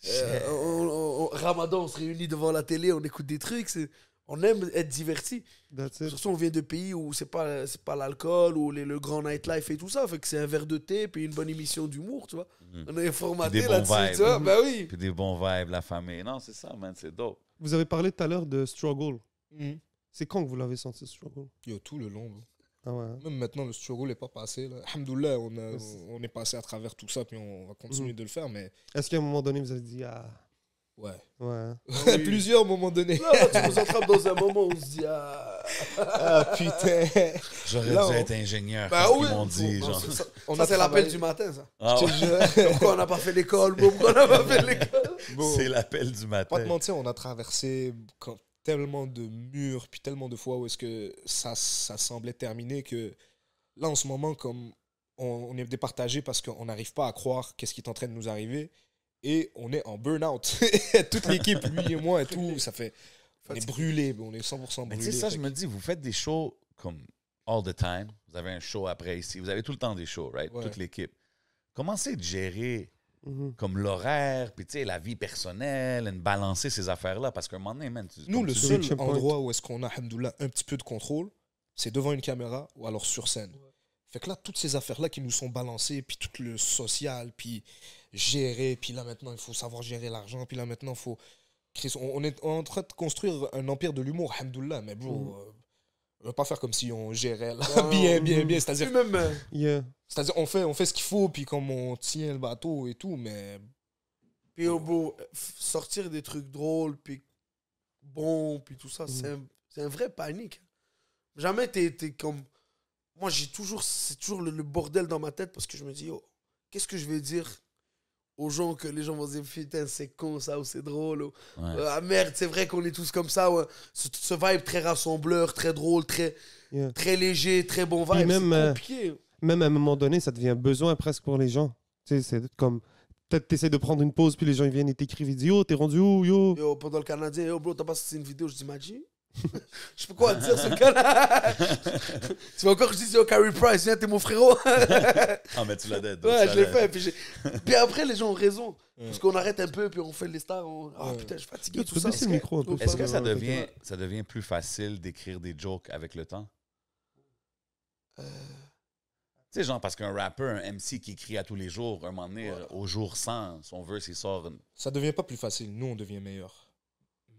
Euh, Ramadan, on se réunit devant la télé, on écoute des trucs. C'est, on aime être diverti. Surtout, on vient de pays où c'est pas, pas l'alcool, ou le grand nightlife et tout ça. Fait que c'est un verre de thé, puis une bonne émission d'humour, tu vois. Mm-hmm. On est formaté là-dessus, tu vois. Ben oui. des bons vibes, la famille. Non, c'est ça, man, c'est dope. Vous avez parlé tout à l'heure de struggle. Mm-hmm. C'est quand que vous l'avez senti, ce struggle Yo, tout le long. Hein. Ah ouais. Hein. Même maintenant, le struggle n'est pas passé. on, on est passé à travers tout ça, puis on va continuer mm-hmm. de le faire. Mais... Est-ce qu'à un moment donné, vous avez dit, ah, Ouais. ouais. Ah Plusieurs moments donnés Là, tu nous attrapes dans un moment où on se dit Ah, ah putain. J'aurais dû être ingénieur. Bah oui. On, dit, genre. on a fait l'appel du matin, ça. pourquoi ah on n'a pas fait l'école Pourquoi on n'a pas fait l'école C'est l'appel du matin. Pas te mentir, on a traversé tellement de murs, puis tellement de fois où est-ce que ça, ça semblait terminé que là, en ce moment, comme on, on est départagé parce qu'on n'arrive pas à croire qu'est-ce qui est en train de nous arriver et on est en burn-out. Toute l'équipe, lui et moi et tout, ça fait. On est brûlé, on est 100% brûlé. Tu sais, ça, je me dis, vous faites des shows comme all the time. Vous avez un show après ici. Vous avez tout le temps des shows, right? Toute l'équipe. Comment c'est de gérer mm-hmm. comme l'horaire, puis tu sais, la vie personnelle, de balancer ces affaires-là? Parce qu'à un moment donné, man, Nous, le seul endroit où est-ce qu'on a, alhamdoulilah, un petit peu de contrôle, c'est devant une caméra ou alors sur scène. Fait que là, toutes ces affaires-là qui nous sont balancées, puis tout le social, puis gérer, puis là maintenant il faut savoir gérer l'argent, puis là maintenant il faut... On est en train de construire un empire de l'humour, hamdoullah, mais bon, mm. euh, on va pas faire comme si on gérait ben, bien, bien, bien, c'est-à-dire... Même... Euh, c'est-à-dire on fait, on fait ce qu'il faut, puis comme on tient le bateau et tout, mais... Puis au oh, bout, sortir des trucs drôles, puis bon, puis tout ça, mm. c'est un, vrai panique. Jamais t'es comme moi j'ai toujours c'est toujours le, bordel dans ma tête parce que je me dis oh, qu'est-ce que je vais dire aux gens que les gens vont se dire putain c'est con ça ou c'est drôle ou, euh, ah merde c'est vrai qu'on est tous comme ça ce, vibe très rassembleur très drôle très très léger très bon vibe même euh, même à un moment donné ça devient besoin presque pour les gens tu sais c'est comme peut-être essaies de prendre une pause puis les gens ils viennent et t'écrivent ils disent yo t'es rendu où yo yo pendant le canadien yo bro t'as pas sorti une vidéo je dis magie je sais pas quoi dire, ce gars-là Tu vas encore que je dis, oh, Carrie Price, viens, t'es mon frérot. ah, mais tu l'as dead. Ouais, je l'ai fait. Puis, après, les gens ont raison. Parce qu'on arrête un peu, puis on fait les stars. Ah, putain, je suis fatigué. tout ça. Est-ce que ça devient, ça devient plus facile d'écrire des jokes avec le temps euh... Tu sais, genre, parce qu'un rappeur, un MC qui crie à tous les jours, un moment donné, euh, au jour 100, son verse, il sort. Ça devient pas plus facile. Nous, on devient meilleur.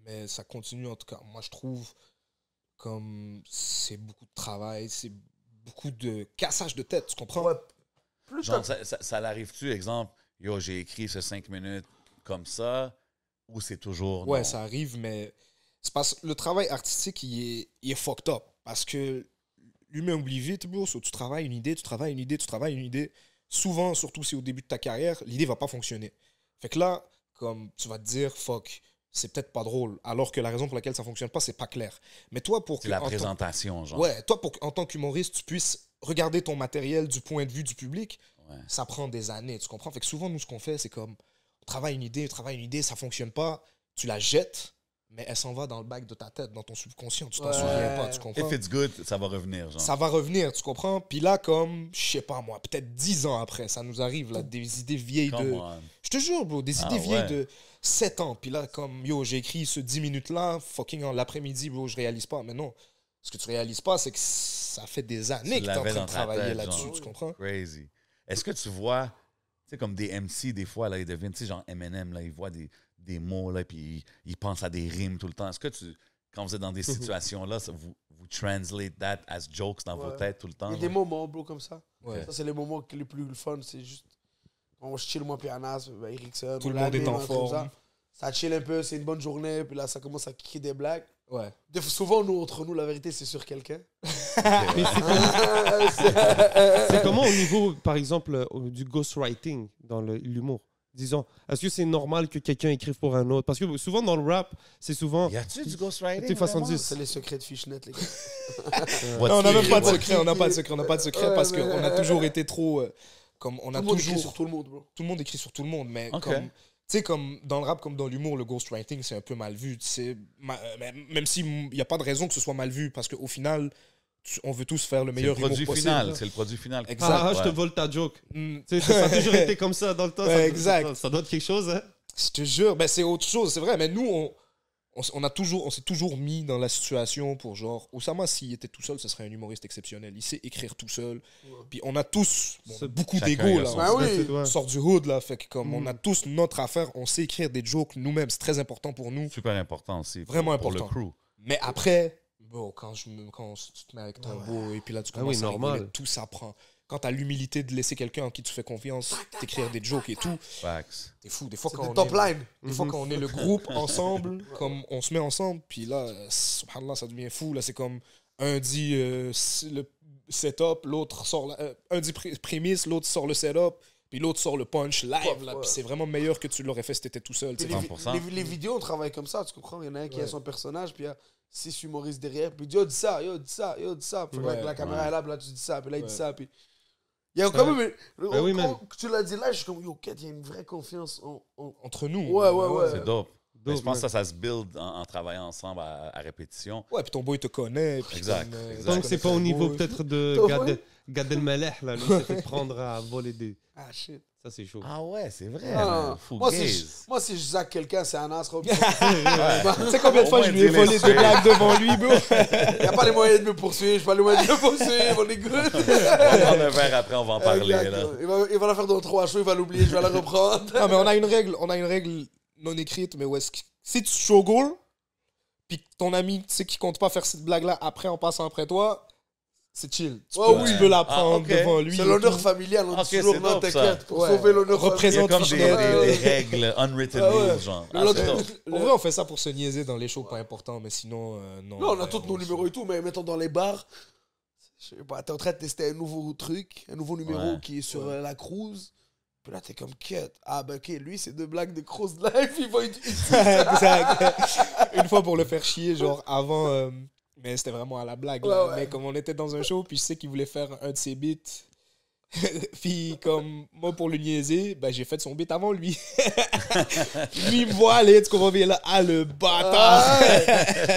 Mais ça continue en tout cas. Moi, je trouve comme c'est beaucoup de travail, c'est beaucoup de cassage de tête, tu comprends? plus ça, ça, l'arrive-tu, exemple, yo, j'ai écrit ces cinq minutes comme ça, ou c'est toujours. Ouais, ça arrive, mais le travail artistique, il est, il est fucked up. Parce que l'humain oublie vite, bro. tu travailles une idée, tu travailles une idée, tu travailles une idée. Souvent, surtout si au début de ta carrière, l'idée va pas fonctionner. Fait que là, comme tu vas te dire, fuck, c'est peut-être pas drôle. Alors que la raison pour laquelle ça fonctionne pas, c'est pas clair. Mais toi, pour la présentation, genre. Ouais, toi, pour en tant qu'humoriste, tu puisses regarder ton matériel du point de vue du public, ça prend des années, tu comprends? Fait que souvent, nous, ce qu'on fait, c'est comme on travaille une idée, on travaille une idée, ça fonctionne pas, tu la jettes, mais elle s'en va dans le bac de ta tête, dans ton subconscient. Tu t'en souviens pas, tu comprends? If it's good, ça va revenir, genre. Ça va revenir, tu comprends? Puis là, comme, je sais pas moi, peut-être dix ans après, ça nous arrive, là, des idées vieilles de. Je te jure, bro, des ah, idées vieilles de 7 ans. Puis là, comme, yo, j'ai écrit ce 10 minutes-là, fucking l'après-midi, bro, je réalise pas. Mais non, ce que tu réalises pas, c'est que ça fait des années tu que t'es en train de travailler là-dessus, tu comprends? Crazy. Est-ce que tu vois, tu sais, comme des MC, des fois, là, ils deviennent, tu sais, genre M&M là, ils voient des des mots, là, puis ils pensent à des rimes tout le temps. Est-ce que tu, quand vous êtes dans des situations-là, vous, vous translate that as jokes dans vos têtes tout le temps? Il y a des moments, bro, comme ça. Ça, c'est les moments les plus fun. C'est juste, on chill, moi, puis Anas, ben, Ericsson. Tout le monde est en forme. Ça. ça. chill un peu, c'est une bonne journée, puis là, ça commence à kicker des blagues. Ouais. souvent, nous, entre nous, la vérité, c'est sur quelqu'un. c'est comment au niveau, par exemple, euh, du ghostwriting dans l'humour? disons, est-ce que c'est normal que quelqu'un écrive pour un autre Parce que souvent dans le rap, c'est souvent. Y a-tu du ghostwriting C'est les secrets de Fishnet, les gars. non, on n'a même pas de secret, on n'a pas de secret, on n'a pas de secret parce qu'on a toujours été trop. Euh, comme on tout a le monde toujours... écrit sur tout le monde, bro. Tout le monde écrit sur tout le monde, mais comme. Tu sais, comme dans le rap, comme dans l'humour, le ghostwriting, c'est un peu mal vu. Euh, même s'il n'y a pas de raison que ce soit mal vu, parce qu'au final, on veut tous faire le meilleur le produit possible. C'est le produit final. Exact. Ah, je te vole ta joke. Mm. ça toujours été comme ça dans le temps. ça, exact. Ça, doit être quelque chose. Hein? Je te jure, ben, c'est autre chose, c'est vrai. Mais nous, on, on, a toujours, on s'est toujours mis dans la situation pour genre, Osama, s'il était tout seul, ce serait un humoriste exceptionnel. Il sait écrire tout seul. Puis on a tous beaucoup d'ego bah sort du hood là, fait comme on mm. a tous notre affaire, on sait écrire des jokes nous-mêmes. C'est très important pour nous. Super important aussi. Vraiment important. Pour le crew. Mais après quand, je me, quand tu te mets avec ton beau et puis là, tu commences ah oui, à normal. tout s'apprend. Quand t'as l'humilité de laisser quelqu'un en qui tu fais confiance, t'écrire des jokes et tout, t'es fou. Des fois, quand on, top est, line. Des fois quand on est le mhm. groupe ensemble, comme on se met ensemble, puis là, subhanallah, ça devient fou. Là, c'est comme un dit euh, le setup, l'autre sort la, euh, un dit prémisse, l'autre sort le setup, puis l'autre sort le punch live. c'est vraiment meilleur que tu l'aurais fait si t'étais tout seul. Les, les, vidéos, on travaille comme ça, tu comprends? Il y en a un qui a son personnage, puis il y a si suis humoristes derrière, puis yo, dis ça, yo, dis ça, yo, dis ça. Puis ouais, la caméra est là, puis là, tu dis ça, puis là, il dit ça, puis. Il y a quand même. Ben tu l'as dit là, je suis comme, yo, ok, il y a une vraie confiance entre nous. Ouais, ouais, ouais. C'est dope. Ben, je pense que ça, ça se build en, travaillant ensemble à, répétition. Ouais, puis ton boy te connaît. exact. Euh, exact. Donc, c'est pas au niveau peut-être de Gad, Gad Elmaleh, là, lui, s'est fait prendre à voler des. Ah, shit. Ça, c'est chaud. Ah ouais, c'est vrai. Ah. moi, si je, zac quelqu'un, c'est un as Tu sais combien de fois je lui ai volé des blagues devant lui, Il n'y a pas les moyens de me poursuivre, Je pas les moyens de me poursuivre, on est good. on va prendre un verre après, on va en parler. Là. Il, va, il, la faire dans trois shows, il va l'oublier, je vais la reprendre. non, mais on a une règle, on a une règle non écrite, mais où est-ce que... Si tu show goal, puis ton ami, tu sais, qui compte pas faire cette blague-là après en passant après toi, c'est chill. Tu, oh, peux, oui. la ah, prendre devant lui. C'est l'honneur familial. On hein, ah, okay, toujours, ta t'inquiète, pour sauver l'honneur familial. Représente Il comme des, règles, unwritten ah genre. en vrai, on fait ça pour se niaiser dans les shows, pas important, mais sinon, euh, non. on a tous nos numéros et tout, mais mettons dans les bars, je sais pas, t'es en train de tester un nouveau truc, un nouveau numéro qui est sur euh, la cruise. Puis là, t'es comme cut. Ah, ben ok, lui, c'est deux blagues de Cruise Life, Une fois pour le faire chier, genre avant. Euh, mais c'était vraiment à la blague. Mais comme on était dans un show, puis je sais qu'il voulait faire un de ses beats. puis comme moi pour le niaiser, ben j'ai fait son beat avant lui. lui tu comprends bien là, ah le bâtard.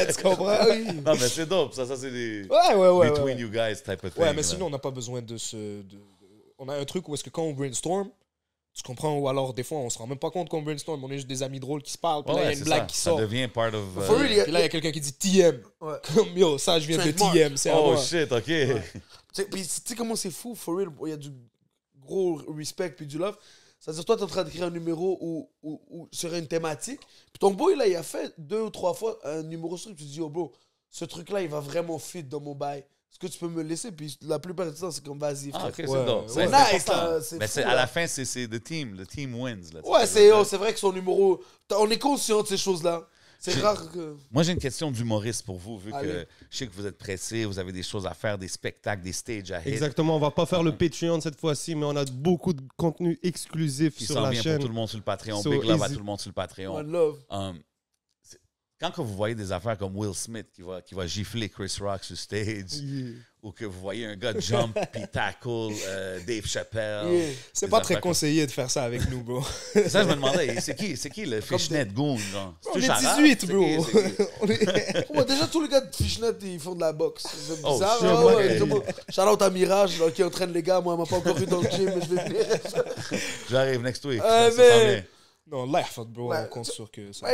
tu comprends ah oui. Non mais c'est dope, ça ça c'est des between you guys type of thing. Ouais, mais sinon on n'a pas besoin de ce de... on a un truc où est-ce que quand on brainstorm, tu comprends? Ou alors, des fois, on se rend même pas compte qu'on brainstorm. On est juste des amis drôles qui se parlent. Puis là, il y a une blague qui sort. Ça devient part of. puis euh, là, il y a quelqu'un qui dit TM. Comme yo, ça, je viens de TM. C'est oh shit, ok. Puis tu sais comment c'est fou, for real. Il y a du gros respect puis du love. C'est-à-dire, toi, tu es en train d'écrire un numéro sur une thématique. Puis ton boy, là, il a fait deux ou trois fois un numéro sur Tu te dis, oh bro, ce truc-là, il va vraiment fit dans mon bail. Est-ce que tu peux me laisser? Puis la plupart du temps, c'est comme vas-y, frère. c'est nice, Mais à la fin, c'est the team. Le team wins. Là, ouais, oh, c'est vrai que son numéro. On est conscient de ces choses-là. C'est rare que. Moi, j'ai une question d'humoriste pour vous, vu que je sais que vous êtes pressé, vous avez des choses à faire, des spectacles, des stages à hit. Exactement, on va pas faire le Patreon cette fois-ci, mais on a beaucoup de contenu exclusif sur la s'en chaîne. Pour tout le monde sur le Patreon. Big love à tout le monde sur le Patreon. One love. Um, quand que vous voyez des affaires comme Will Smith qui va, qui va gifler Chris Rock sur stage, ou que vous voyez un gars jump puis tackle euh, Dave Chappelle. C'est pas très conseillé de faire ça avec nous, bro. ça, je me demandais, c'est qui, qui le Fishnet Goon, genre? On est, 18, bro. déjà, tous les gars de Fishnet, ils font de la boxe. C'est oh, bizarre. Oh, ouais, ouais. Shout Mirage, qui entraîne les gars. Moi, elle m'a pas encore vu dans le gym, mais je vais venir. J'arrive next week. Euh, non, life, bro, on compte sur que ça.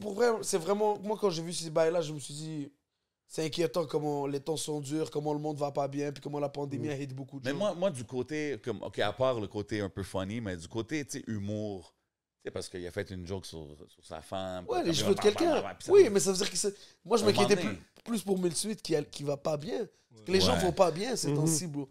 pour vrai, c'est vraiment. Moi, quand j'ai vu ces bails-là, je me suis dit, c'est inquiétant comment les temps sont durs, comment le monde va pas bien, puis comment la pandémie mm. a hit beaucoup de gens. Mais moi, moi, du côté, comme, OK, à part le côté un peu funny, mais du côté, tu sais, humour. C'est parce qu'il a fait une joke sur, sur sa femme. Ouais, les cheveux de quelqu'un. Oui, mais ça veut dire que Moi, je m'inquiétais plus, plus, pour 1008 qui, qui va pas bien. les gens gens vont pas bien ces mhm. temps-ci, bro.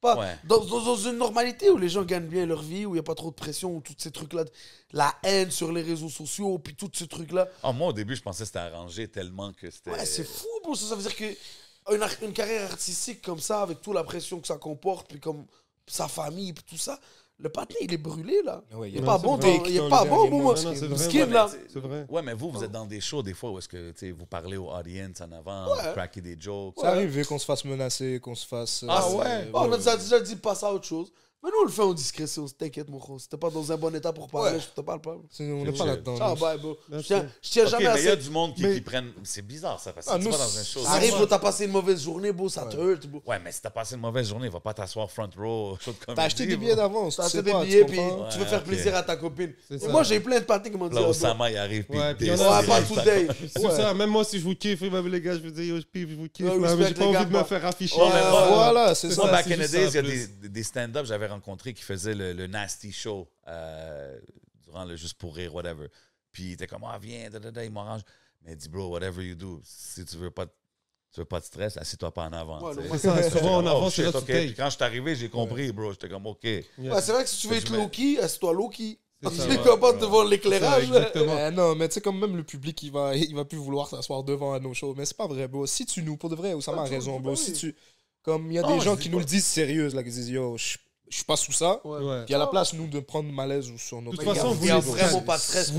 Pas dans, une normalité où les gens gagnent bien leur vie, où il n'y a pas trop de pression, ou tous ces trucs-là, la haine sur les réseaux sociaux, puis tous ces trucs-là. Ah, moi, au début, je pensais que c'était arrangé tellement que c'était. Ouais, c'est fou, ça, veut dire que une, carrière artistique comme ça, avec toute la pression que ça comporte, puis comme sa famille, puis tout ça, le pâté, il est brûlé, là. il n'est pas bon, dans, il est pas bon vous C'est vrai. Là. Ouais, mais vous, vous êtes ah. dans des shows, des fois, où est-ce que vous parlez aux audiences en avant, ouais. craquez des jokes. Ça arrive qu'on se fasse menacer, qu'on se fasse. Ah, ah ouais? On ah, a déjà dit, passe à autre chose. Mais nous, on le fait en discrétion. T'inquiète, mon gros. Si t'es pas dans un bon état pour parler, je te parle pas. C'est- On n'est pas là-dedans. Ah, bye, bro. Je tiens, je tiens jamais à mais il y a du monde qui, qui prennent. C'est bizarre ça, parce que Ah, tu nous, vas dans une chose. Arrive, t'as passé une mauvaise journée, beau, ça te hurle, Ouais, mais si t'as passé une mauvaise journée, va pas t'asseoir front row. comme ça. T'as acheté des billets d'avance. T'as acheté des billets, puis tu veux faire plaisir à ta copine. Moi, j'ai plein de parties qui m'ont dit. Là, ça oh, Osama, il arrive. puis il on a- pas tout day. C'est ça, même moi si je vous kiffe, même les gars, je vous dis, oh, je kiffe, je vous kiffe, j'ai pas envie de me faire afficher. voilà, c'est Moi, ça. back in days, il y a des, des stand-up, j'avais rencontré qui faisait le, Nasty Show euh, durant le Juste pour rire, whatever. Puis il était comme, ah, viens, il m'arrange. Mais il dit, bro, whatever you do, si tu veux pas tu veux pas de stress, assieds-toi pas en avant. Oh, c'est quand je suis arrivé, j'ai compris, bro. J'étais comme, OK. c'est vrai que si tu veux être low-key, assieds-toi low-key. Tu pas devant l'éclairage. Eh non, mais tu sais, comme même le public, il va, il va plus vouloir s'asseoir devant à nos shows. Mais c'est pas vrai, bro. Si tu nous, pour de vrai, ça m'a ah, raison, bro. Si tu, comme il y a des gens qui nous le disent sérieux, là, qui disent, yo, je suis je suis pas sous ça. Il y Puis à la place, nous, de prendre malaise ou sur notre. De toute façon, vous vraiment pas de Jamais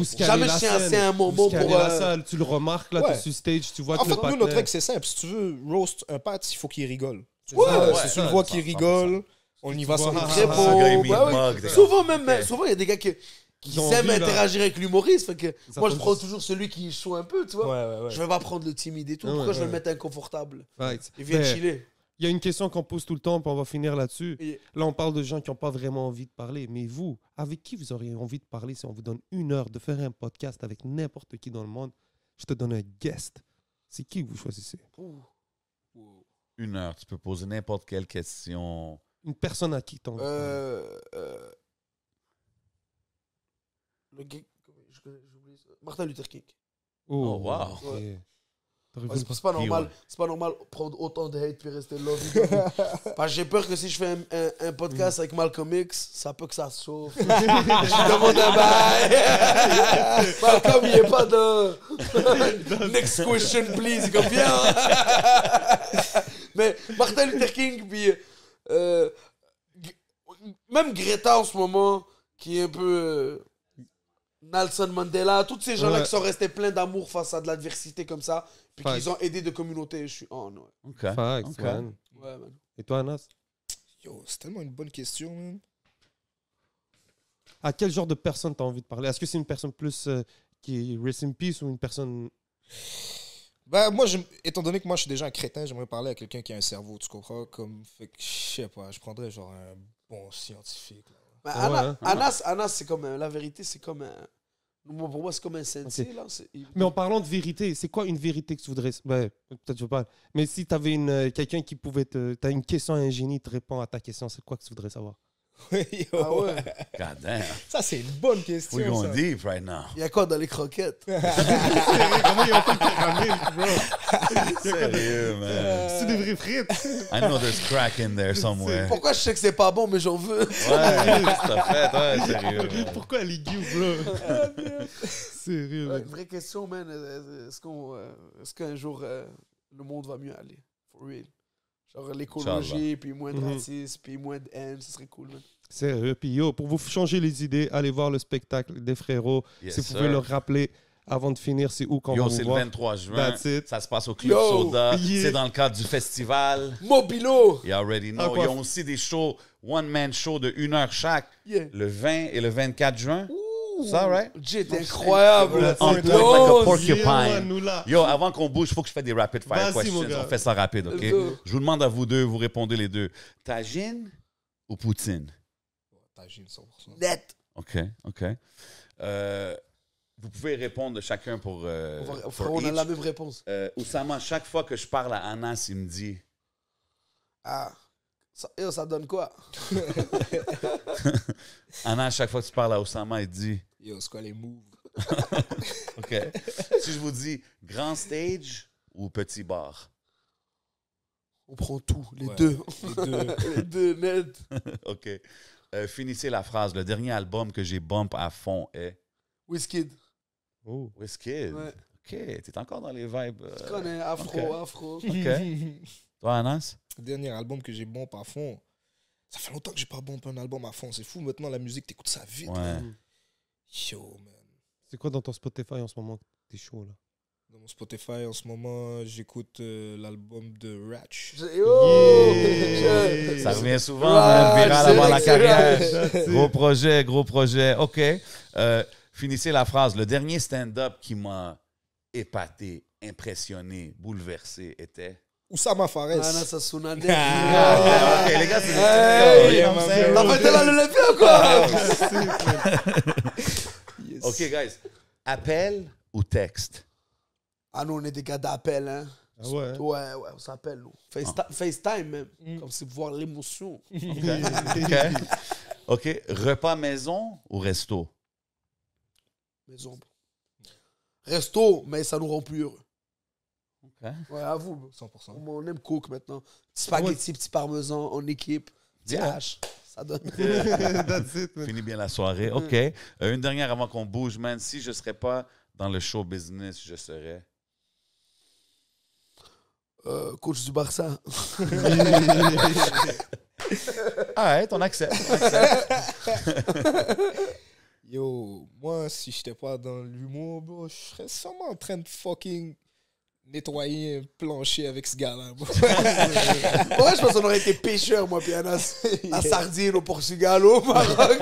Vous Jamais c'est un, moment pour. Euh, tu le remarques, là, tu tu sur stage, tu vois en fait, nous, notre règle, c'est simple. Si tu veux roast un pat, il faut qu'il rigole. Ouais, si tu le vois qu'il rigole, on y va sans ah, ah, beau. Ah, souvent, même, souvent, il y a des gars qui aiment interagir avec l'humoriste. moi, je prends toujours celui qui échoue un peu, tu vois. Je vais pas prendre le timide et tout. Pourquoi je vais le mettre inconfortable Il vient chiller. Il y a une question qu'on pose tout le temps, puis on va finir là-dessus. Là, on parle de gens qui n'ont pas vraiment envie de parler. Mais vous, avec qui vous auriez envie de parler si on vous donne une heure de faire un podcast avec n'importe qui dans le monde Je te donne un guest. C'est qui que vous choisissez Une heure. Tu peux poser n'importe quelle question. Une personne à qui t'en euh, euh, Le Martin Luther King. Oh, oh wow c'est pas, normal, c'est prendre autant de hate puis rester love. Parce que j'ai peur que si je fais un, podcast mm. avec Malcolm X, ça peut que ça sauve. je demande un bail. Malcolm, il est pas de Next question, please. Comme bien. Mais Martin Luther King, puis euh, même Greta en ce moment, qui est un peu euh, Nelson Mandela, tous ces gens-là qui sont restés pleins d'amour face à de l'adversité comme ça, puis qu'ils ont aidé de communautés. Je suis Oh, non. Ok. Et toi, Anas Yo, c'est tellement une bonne question, À quel genre de personne t'as envie de parler Est-ce que c'est une personne plus euh, qui rest in peace ou une personne. Bah moi, je, étant donné que moi, je suis déjà un crétin, j'aimerais parler à quelqu'un qui a un cerveau, tu comprends Comme, fait je sais pas, je prendrais genre un bon scientifique, bah, ah. Anas, Anas, c'est comme. Euh, la vérité, c'est comme un. Euh, pour moi, c'est comme un sensei. Mais en parlant de vérité, c'est quoi une vérité que tu voudrais. Ouais, peut-être je Mais si tu avais une, euh, quelqu'un qui pouvait te. Tu as une question à un génie, te répond à ta question, c'est quoi que tu voudrais savoir ah ouais. God damn. Ça, c'est une bonne question. We're going deep right now. Il y a quoi dans les croquettes? Comment ils ont fait bro? Sérieux, man. Euh, c'est des vraies frites. I know there's crack in there somewhere. Pourquoi je sais que c'est pas bon, mais j'en veux? ouais, c'est fait, ouais, sérieux. Pourquoi les gueux, ah, bro? sérieux, man. Vraie question, man. Euh, euh, est-ce qu'un est qu jour, le monde va mieux aller? For real. Genre l'écologie, puis moins de mhm. puis moins de haine, ce serait cool. Sérieux, puis pour vous changer les idées, allez voir le spectacle des frérots. si vous pouvez le rappeler avant de finir, c'est où quand Yo, c'est le 23 juin. Ça se passe au Club Soda. C'est dans le cadre du festival. Mobilo. You already know. Ils ont aussi des shows, one-man show de une heure chaque, le 20 et le 24 juin. Ouh. Ça, right? J'étais incroyable. On comme un porcupine. Yo, avant qu'on bouge, il faut que je fasse des rapid fire questions. On fait ça rapide, OK? Je vous demande à vous deux, vous répondez les deux. Tajine ou Poutine? Tagine, 100%. Net. OK, OK. Euh, vous pouvez répondre chacun pour. Euh, on, va, a la même réponse. Euh, Oussama, chaque fois que je parle à Anas, il me dit. Ah. Ça, yo, ça donne quoi? Anna, à chaque fois que tu parles à Osama, il dit Yo, c'est quoi les moves? OK. Si je vous dis grand stage ou petit bar? On prend tout, les deux. Les deux, les net. OK. Euh, finissez la phrase. Le dernier album que j'ai bump à fond est Whisky. Oh, Whisky. Ouais. OK. T'es encore dans les vibes. Je euh, connais Afro, Afro. OK. Toi, Anas Le dernier album que j'ai bon à fond. Ça fait longtemps que j'ai pas bon un album à fond. C'est fou. Maintenant, la musique, t'écoutes ça vite. Mm. Yo, man. C'est quoi dans ton Spotify en ce moment t'es chaud, là dans mon Spotify en ce moment, j'écoute euh, l'album de Ratch. ça revient souvent, hein, viral avant la carrière. gros projet, gros projet. OK. Euh, finissez la phrase. Le dernier stand-up qui m'a épaté, impressionné, bouleversé était. Oussama Fares. Ah, ça sonne ah, ah, ok, les gars, c'est des T'as pas été là l'Olympia ou quoi Ok, guys. Appel ou texte Ah, nous, on est des gars d'appel, hein. Ah ouais. ouais, on s'appelle, FaceTime même, mm. comme c'est voir l'émotion. ok. Repas maison ou resto Maison. Resto, mais ça nous rend plus heureux. Ouais, à vous. 100%. On aime cook maintenant. Petit spaghetti, petit parmesan en équipe. DH. Ça donne. That's bien la soirée. Mm. OK. Euh, une dernière avant qu'on bouge, man. Si je ne serais pas dans le show business, je serais. Euh, coach du Barça. ah ouais, t'en accepte. Yo, moi, si je n'étais pas dans l'humour, je serais sûrement en train de fucking nettoyer un plancher avec ce gars-là. Moi, ouais, je pense qu'on aurait été pêcheurs, moi, puis à À Sardine, au Portugal, au Maroc.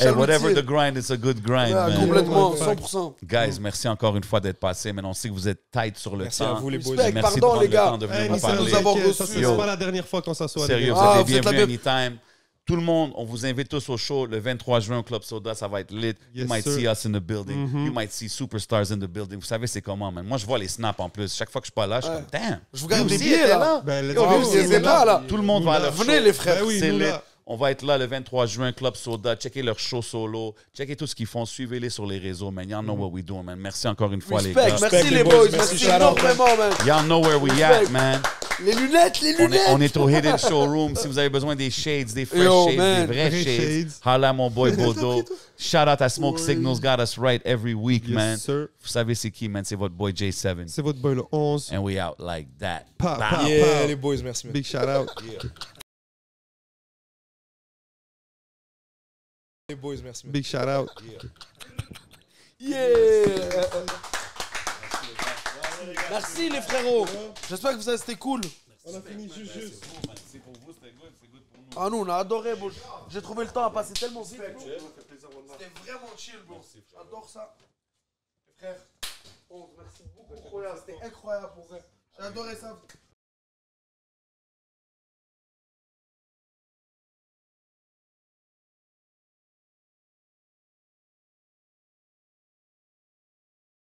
whatever the grind, it's a good grind. man. Complètement, 100%. Guys, merci encore une fois d'être passé. Maintenant, on sait que vous êtes tight sur le temps. Merci à vous, les boys. Merci Pardon, de les gars. Le temps de venir nous parler. avoir reçu. C'est pas la dernière fois qu'on s'assoit. Sérieux, vous avez ah, les bienvenus anytime. Tout le monde, on vous invite tous au show le 23 juin au Club Soda. Ça va être lit. you might see us in the building. Mm-hmm. You might see superstars in the building. Vous savez, c'est comment, man. Moi, je vois les snaps en plus. Chaque fois que je suis pas là, je suis comme, damn. Je vous garde des billets, là. là. Ben, Yo, oh, aussi, là. là. là. Tout le monde nous va là. Venez, les frères. Ben oui, c'est lit. On va être là le 23 juin, Club Soda. Checkez leur show solo. Checkez tout ce qu'ils font. Suivez-les sur les réseaux, man. Y'all know mm. what we doing, man. Merci encore une fois, Respect. les gars. Merci, Respect les boys. Merci, Merci énormément, man. Y'all know where we at, man. Les lunettes, les lunettes! On est, on est au Hidden Showroom. Si vous avez besoin des shades, des fresh shades, des vrais shades, holla mon boy Bodo. Shout out à Smoke Signals, got us right every week, yes, man. Sir. Vous savez c'est qui, man? C'est votre boy J7. C'est votre boy le 11. And we out like that. yeah, les boys, merci. Big shout out. Yeah. Les boys, merci. Big shout out. Yeah. yeah. Merci les frérots. J'espère que vous avez été cool. On a fini juste C'est pour vous, c'était good, good pour nous. Ah nous, on a adoré, J'ai trouvé le temps à passer tellement vite. C'était vraiment chill, bro. J'adore ça. Frère, on merci beaucoup. C'était incroyable pour J'ai adoré ça.